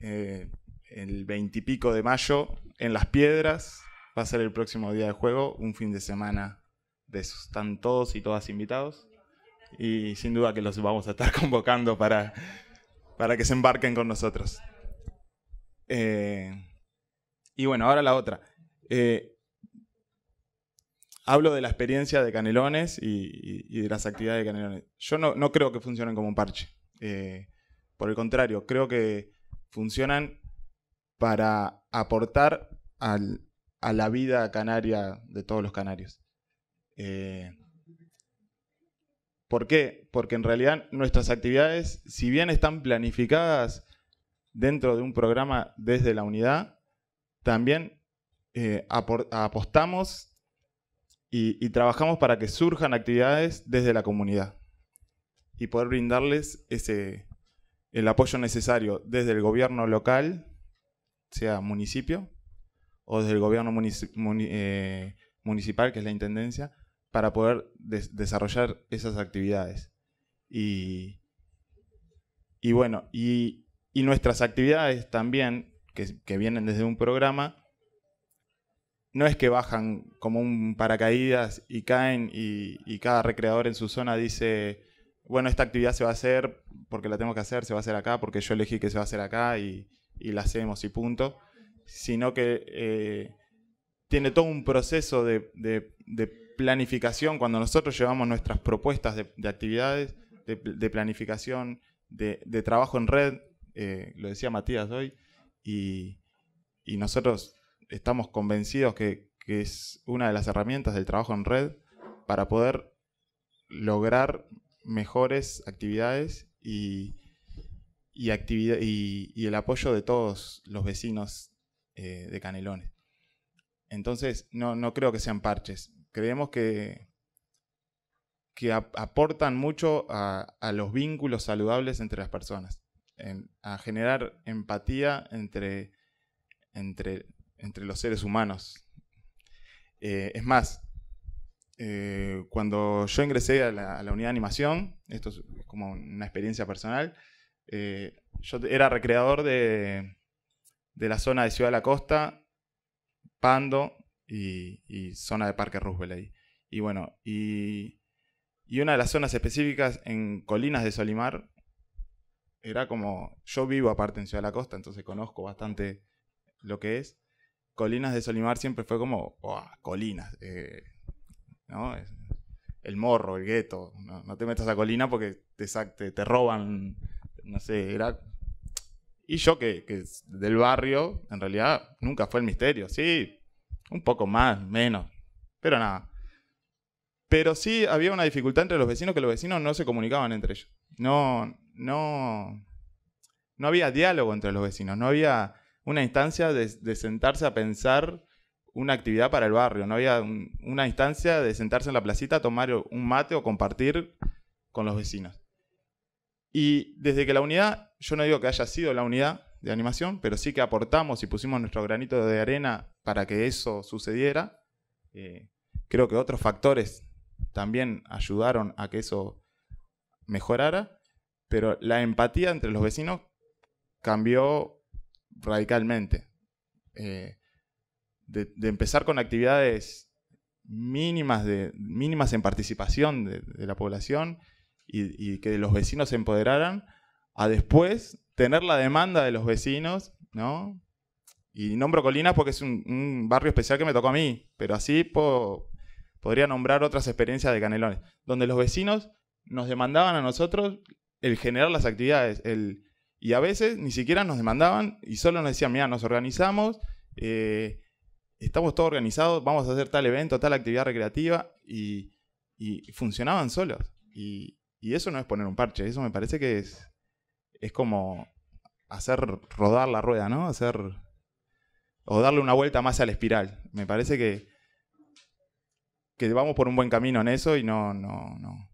eh, el veintipico de mayo en Las Piedras va a ser el próximo día de juego, un fin de semana de esos. Están todos y todas invitados y sin duda que los vamos a estar convocando para, para que se embarquen con nosotros. Eh, y bueno, ahora la otra. Eh, hablo de la experiencia de Canelones y, de las actividades de Canelones. Yo no, no creo que funcionen como un parche. Eh, por el contrario, creo que funcionan para aportar a la vida canaria de todos los canarios. ¿Por qué? Porque en realidad nuestras actividades, si bien están planificadas dentro de un programa desde la unidad, también eh, apostamos y, trabajamos para que surjan actividades desde la comunidad y poder brindarles ese, el apoyo necesario desde el gobierno local, sea municipio, o desde el gobierno eh, municipal, que es la intendencia, para poder desarrollar esas actividades. Y, bueno, y, nuestras actividades también, que, vienen desde un programa, no es que bajan como un paracaídas y caen y, cada recreador en su zona dice, bueno, esta actividad se va a hacer porque la tengo que hacer, se va a hacer acá, porque yo elegí que se va a hacer acá y, la hacemos y punto, sino que eh, tiene todo un proceso de planificación, cuando nosotros llevamos nuestras propuestas de, actividades, de, planificación, de, trabajo en red, eh, lo decía Matías hoy, y, nosotros estamos convencidos que, es una de las herramientas del trabajo en red para poder lograr mejores actividades y, actividad, y, el apoyo de todos los vecinos eh, de Canelones. Entonces, no, no creo que sean parches. Creemos que, que aportan mucho a, los vínculos saludables entre las personas, a generar empatía entre, entre, entre los seres humanos. Eh, es más, eh, cuando yo ingresé a la, unidad de animación, esto es como una experiencia personal, eh, yo era recreador de, de la zona de Ciudad de la Costa, Pando, y, zona de Parque Roosevelt ahí. Y bueno, y, una de las zonas específicas en Colinas de Solimar era como, yo vivo aparte en Ciudad de la Costa, entonces conozco bastante lo que es. Colinas de Solimar siempre fue como, oh, colinas, eh, ¿no? El morro, el gueto, no, te metas a colina porque te, te, roban, no sé, era... Y yo que, que del barrio, en realidad, nunca fue el misterio, sí, un poco más, menos. Pero nada. Pero sí había una dificultad entre los vecinos que los vecinos no se comunicaban entre ellos. No, no. No había diálogo entre los vecinos. No había una instancia de, sentarse a pensar una actividad para el barrio. No había una instancia de sentarse en la placita a tomar un mate o compartir con los vecinos. Y desde que la unidad, yo no digo que haya sido la unidad, de animación, pero sí que aportamos y pusimos nuestro granito de arena para que eso sucediera. Eh, creo que otros factores también ayudaron a que eso mejorara, pero la empatía entre los vecinos cambió radicalmente. Eh, de, empezar con actividades mínimas, de, mínimas en participación de, la población y, que los vecinos se empoderaran, a después tener la demanda de los vecinos, ¿no? Y nombro Colinas porque es un, barrio especial que me tocó a mí, pero así podría nombrar otras experiencias de Canelones, donde los vecinos nos demandaban a nosotros el generar las actividades, el, y a veces ni siquiera nos demandaban y solo nos decían, mira, nos organizamos, eh, estamos todos organizados, vamos a hacer tal evento, tal actividad recreativa, y, funcionaban solos. y eso no es poner un parche, eso me parece que es, es como hacer rodar la rueda, ¿no? Hacer. o darle una vuelta más a la espiral. Me parece que. que vamos por un buen camino en eso y no. no.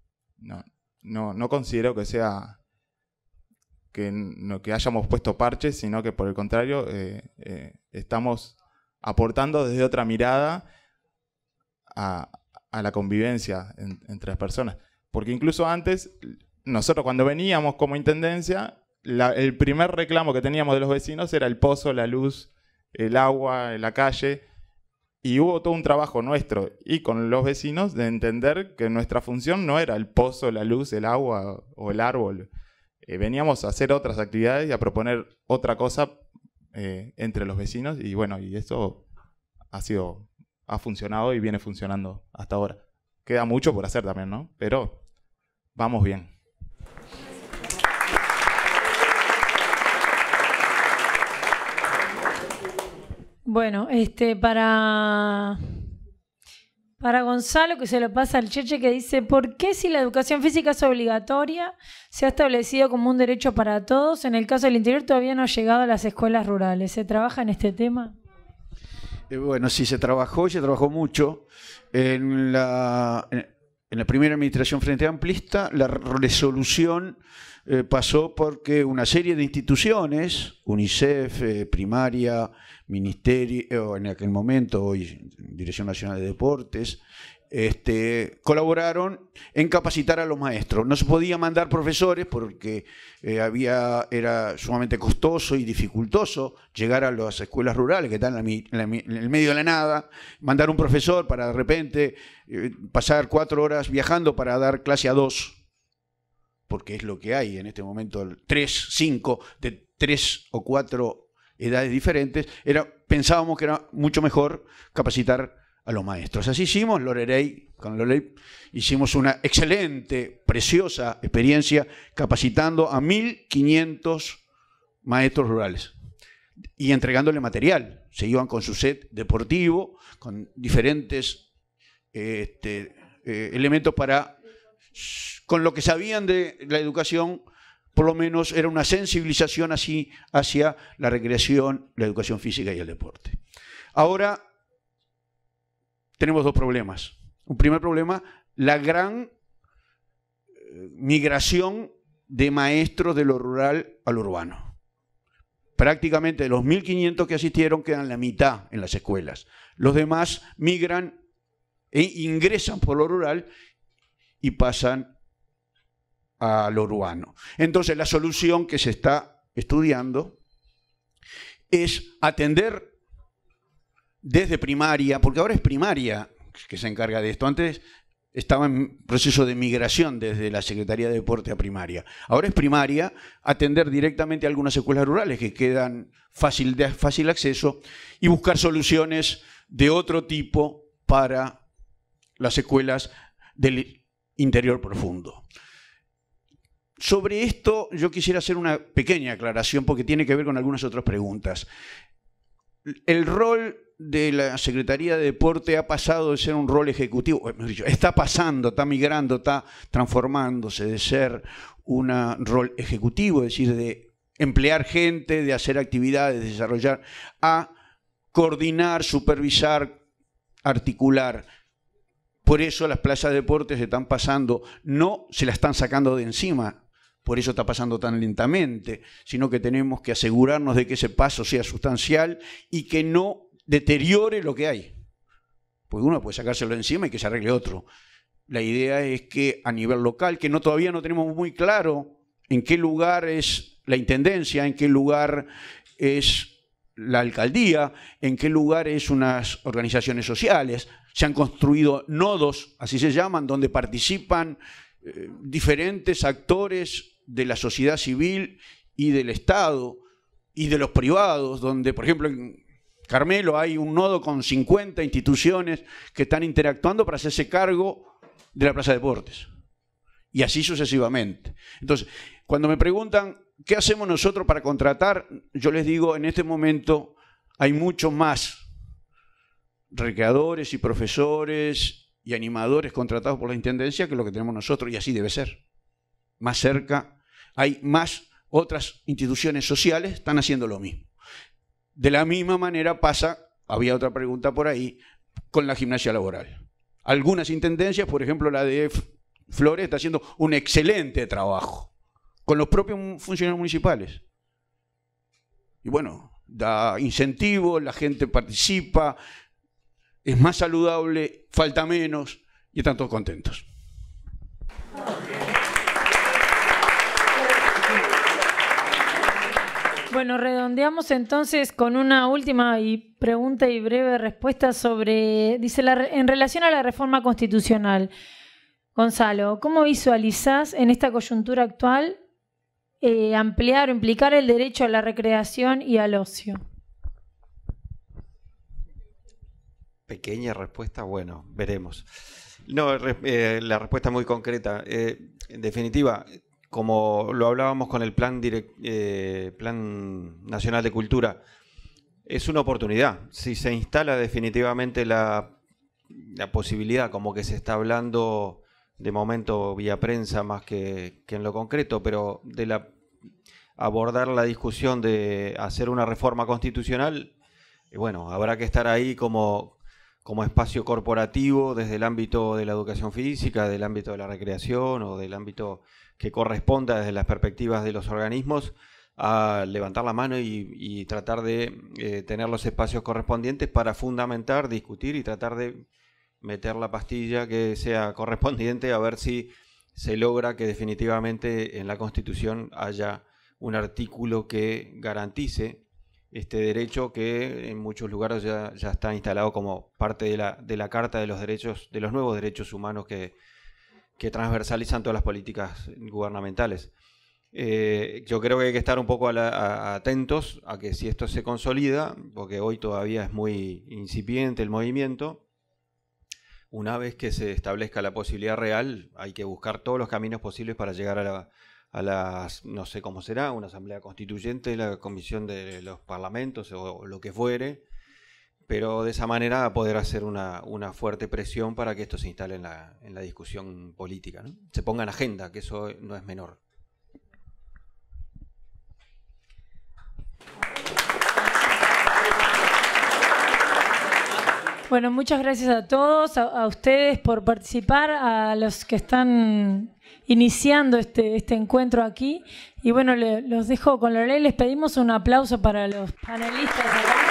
considero que sea. Que, no, que hayamos puesto parches, sino que por el contrario, eh, eh, estamos aportando desde otra mirada a, la convivencia entre las personas. Porque incluso antes, nosotros cuando veníamos como intendencia, el primer reclamo que teníamos de los vecinos era el pozo, la luz, el agua, la calle. Y hubo todo un trabajo nuestro y con los vecinos de entender que nuestra función no era el pozo, la luz, el agua o el árbol. Eh, veníamos a hacer otras actividades y a proponer otra cosa eh, entre los vecinos y bueno, y eso ha sido, ha funcionado y viene funcionando hasta ahora. Queda mucho por hacer también, ¿no? Pero vamos bien. Bueno, este, para, para Gonzalo, que se lo pasa al Cheche, que dice, ¿por qué si la educación física es obligatoria, se ha establecido como un derecho para todos? En el caso del interior todavía no ha llegado a las escuelas rurales. ¿Se trabaja en este tema? Eh, bueno, sí, se trabajó y se trabajó mucho. En la, en la primera administración Frente Amplista, la resolución eh, pasó porque una serie de instituciones, UNICEF, eh, Primaria, ministerio, eh, en aquel momento, hoy Dirección Nacional de Deportes, este, colaboraron en capacitar a los maestros. No se podía mandar profesores porque eh, había, era sumamente costoso y dificultoso llegar a las escuelas rurales que están en, el medio de la nada, mandar un profesor para de repente eh, pasar cuatro horas viajando para dar clase a dos, porque es lo que hay en este momento, tres, cinco, de tres o cuatro edades diferentes, era, pensábamos que era mucho mejor capacitar a los maestros. Así hicimos, con Lorelei hicimos una excelente, preciosa experiencia capacitando a 1.500 maestros rurales y entregándole material. Se iban con su set deportivo, con diferentes este, eh, elementos para, con lo que sabían de la educación, por lo menos era una sensibilización así hacia la recreación, la educación física y el deporte. Ahora tenemos dos problemas. Un primer problema, la gran eh, migración de maestros de lo rural a lo urbano. Prácticamente de los 1.500 que asistieron quedan la mitad en las escuelas. Los demás migran e ingresan por lo rural y pasan a lo urbano. Entonces la solución que se está estudiando es atender desde primaria, porque ahora es primaria que se encarga de esto. Antes estaba en proceso de migración desde la Secretaría de Deporte a primaria. Ahora es primaria atender directamente a algunas escuelas rurales que quedan fácil, de fácil acceso y buscar soluciones de otro tipo para las escuelas del interior profundo. Sobre esto yo quisiera hacer una pequeña aclaración porque tiene que ver con algunas otras preguntas. El rol de la Secretaría de Deporte ha pasado de ser un rol ejecutivo, está pasando, está migrando, está transformándose de ser un rol ejecutivo, es decir, de emplear gente, de hacer actividades, de desarrollar, a coordinar, supervisar, articular. Por eso las plazas de deportes se están pasando, no se la están sacando de encima por eso está pasando tan lentamente, sino que tenemos que asegurarnos de que ese paso sea sustancial y que no deteriore lo que hay. Porque uno puede sacárselo encima y que se arregle otro. La idea es que a nivel local, que no todavía no tenemos muy claro en qué lugar es la intendencia, en qué lugar es la alcaldía, en qué lugar es unas organizaciones sociales. Se han construido nodos, así se llaman, donde participan eh, diferentes actores de la sociedad civil y del Estado y de los privados, donde, por ejemplo, en Carmelo hay un nodo con 50 instituciones que están interactuando para hacerse cargo de la Plaza de Deportes. Y así sucesivamente. Entonces, cuando me preguntan qué hacemos nosotros para contratar, yo les digo, en este momento hay mucho más recreadores y profesores y animadores contratados por la Intendencia que lo que tenemos nosotros, y así debe ser más cerca, hay más otras instituciones sociales están haciendo lo mismo. De la misma manera pasa, había otra pregunta por ahí, con la gimnasia laboral. Algunas intendencias, por ejemplo la de Flores, está haciendo un excelente trabajo con los propios funcionarios municipales. Y bueno, da incentivos, la gente participa, es más saludable, falta menos y están todos contentos. Bueno, redondeamos entonces con una última y pregunta y breve respuesta sobre, dice, la, en relación a la reforma constitucional. Gonzalo, ¿cómo visualizás en esta coyuntura actual eh, ampliar o implicar el derecho a la recreación y al ocio? Pequeña respuesta, bueno, veremos. No, eh, la respuesta es muy concreta. Eh, en definitiva, como lo hablábamos con el Plan, eh, plan Nacional de Cultura, es una oportunidad. Si se instala definitivamente la, posibilidad, como que se está hablando de momento vía prensa más que, en lo concreto, pero de la, abordar la discusión de hacer una reforma constitucional, eh, bueno, habrá que estar ahí como, como espacio corporativo desde el ámbito de la educación física, del ámbito de la recreación o del ámbito que corresponda desde las perspectivas de los organismos a levantar la mano y, tratar de eh, tener los espacios correspondientes para fundamentar, discutir y tratar de meter la pastilla que sea correspondiente a ver si se logra que definitivamente en la Constitución haya un artículo que garantice este derecho que en muchos lugares ya, ya está instalado como parte de la, de la Carta de los Derechos, de los nuevos derechos humanos que, que transversalizan todas las políticas gubernamentales. Eh, yo creo que hay que estar un poco atentos a que si esto se consolida, porque hoy todavía es muy incipiente el movimiento, una vez que se establezca la posibilidad real, hay que buscar todos los caminos posibles para llegar a la, las, no sé cómo será, una asamblea constituyente, la comisión de los parlamentos o lo que fuere, pero de esa manera poder hacer una, fuerte presión para que esto se instale en la, discusión política, se ponga en agenda, que eso no es menor. Bueno, muchas gracias a todos, a, ustedes por participar, a los que están iniciando este, este encuentro aquí. Y bueno, los dejo con la ley, les pedimos un aplauso para los panelistas.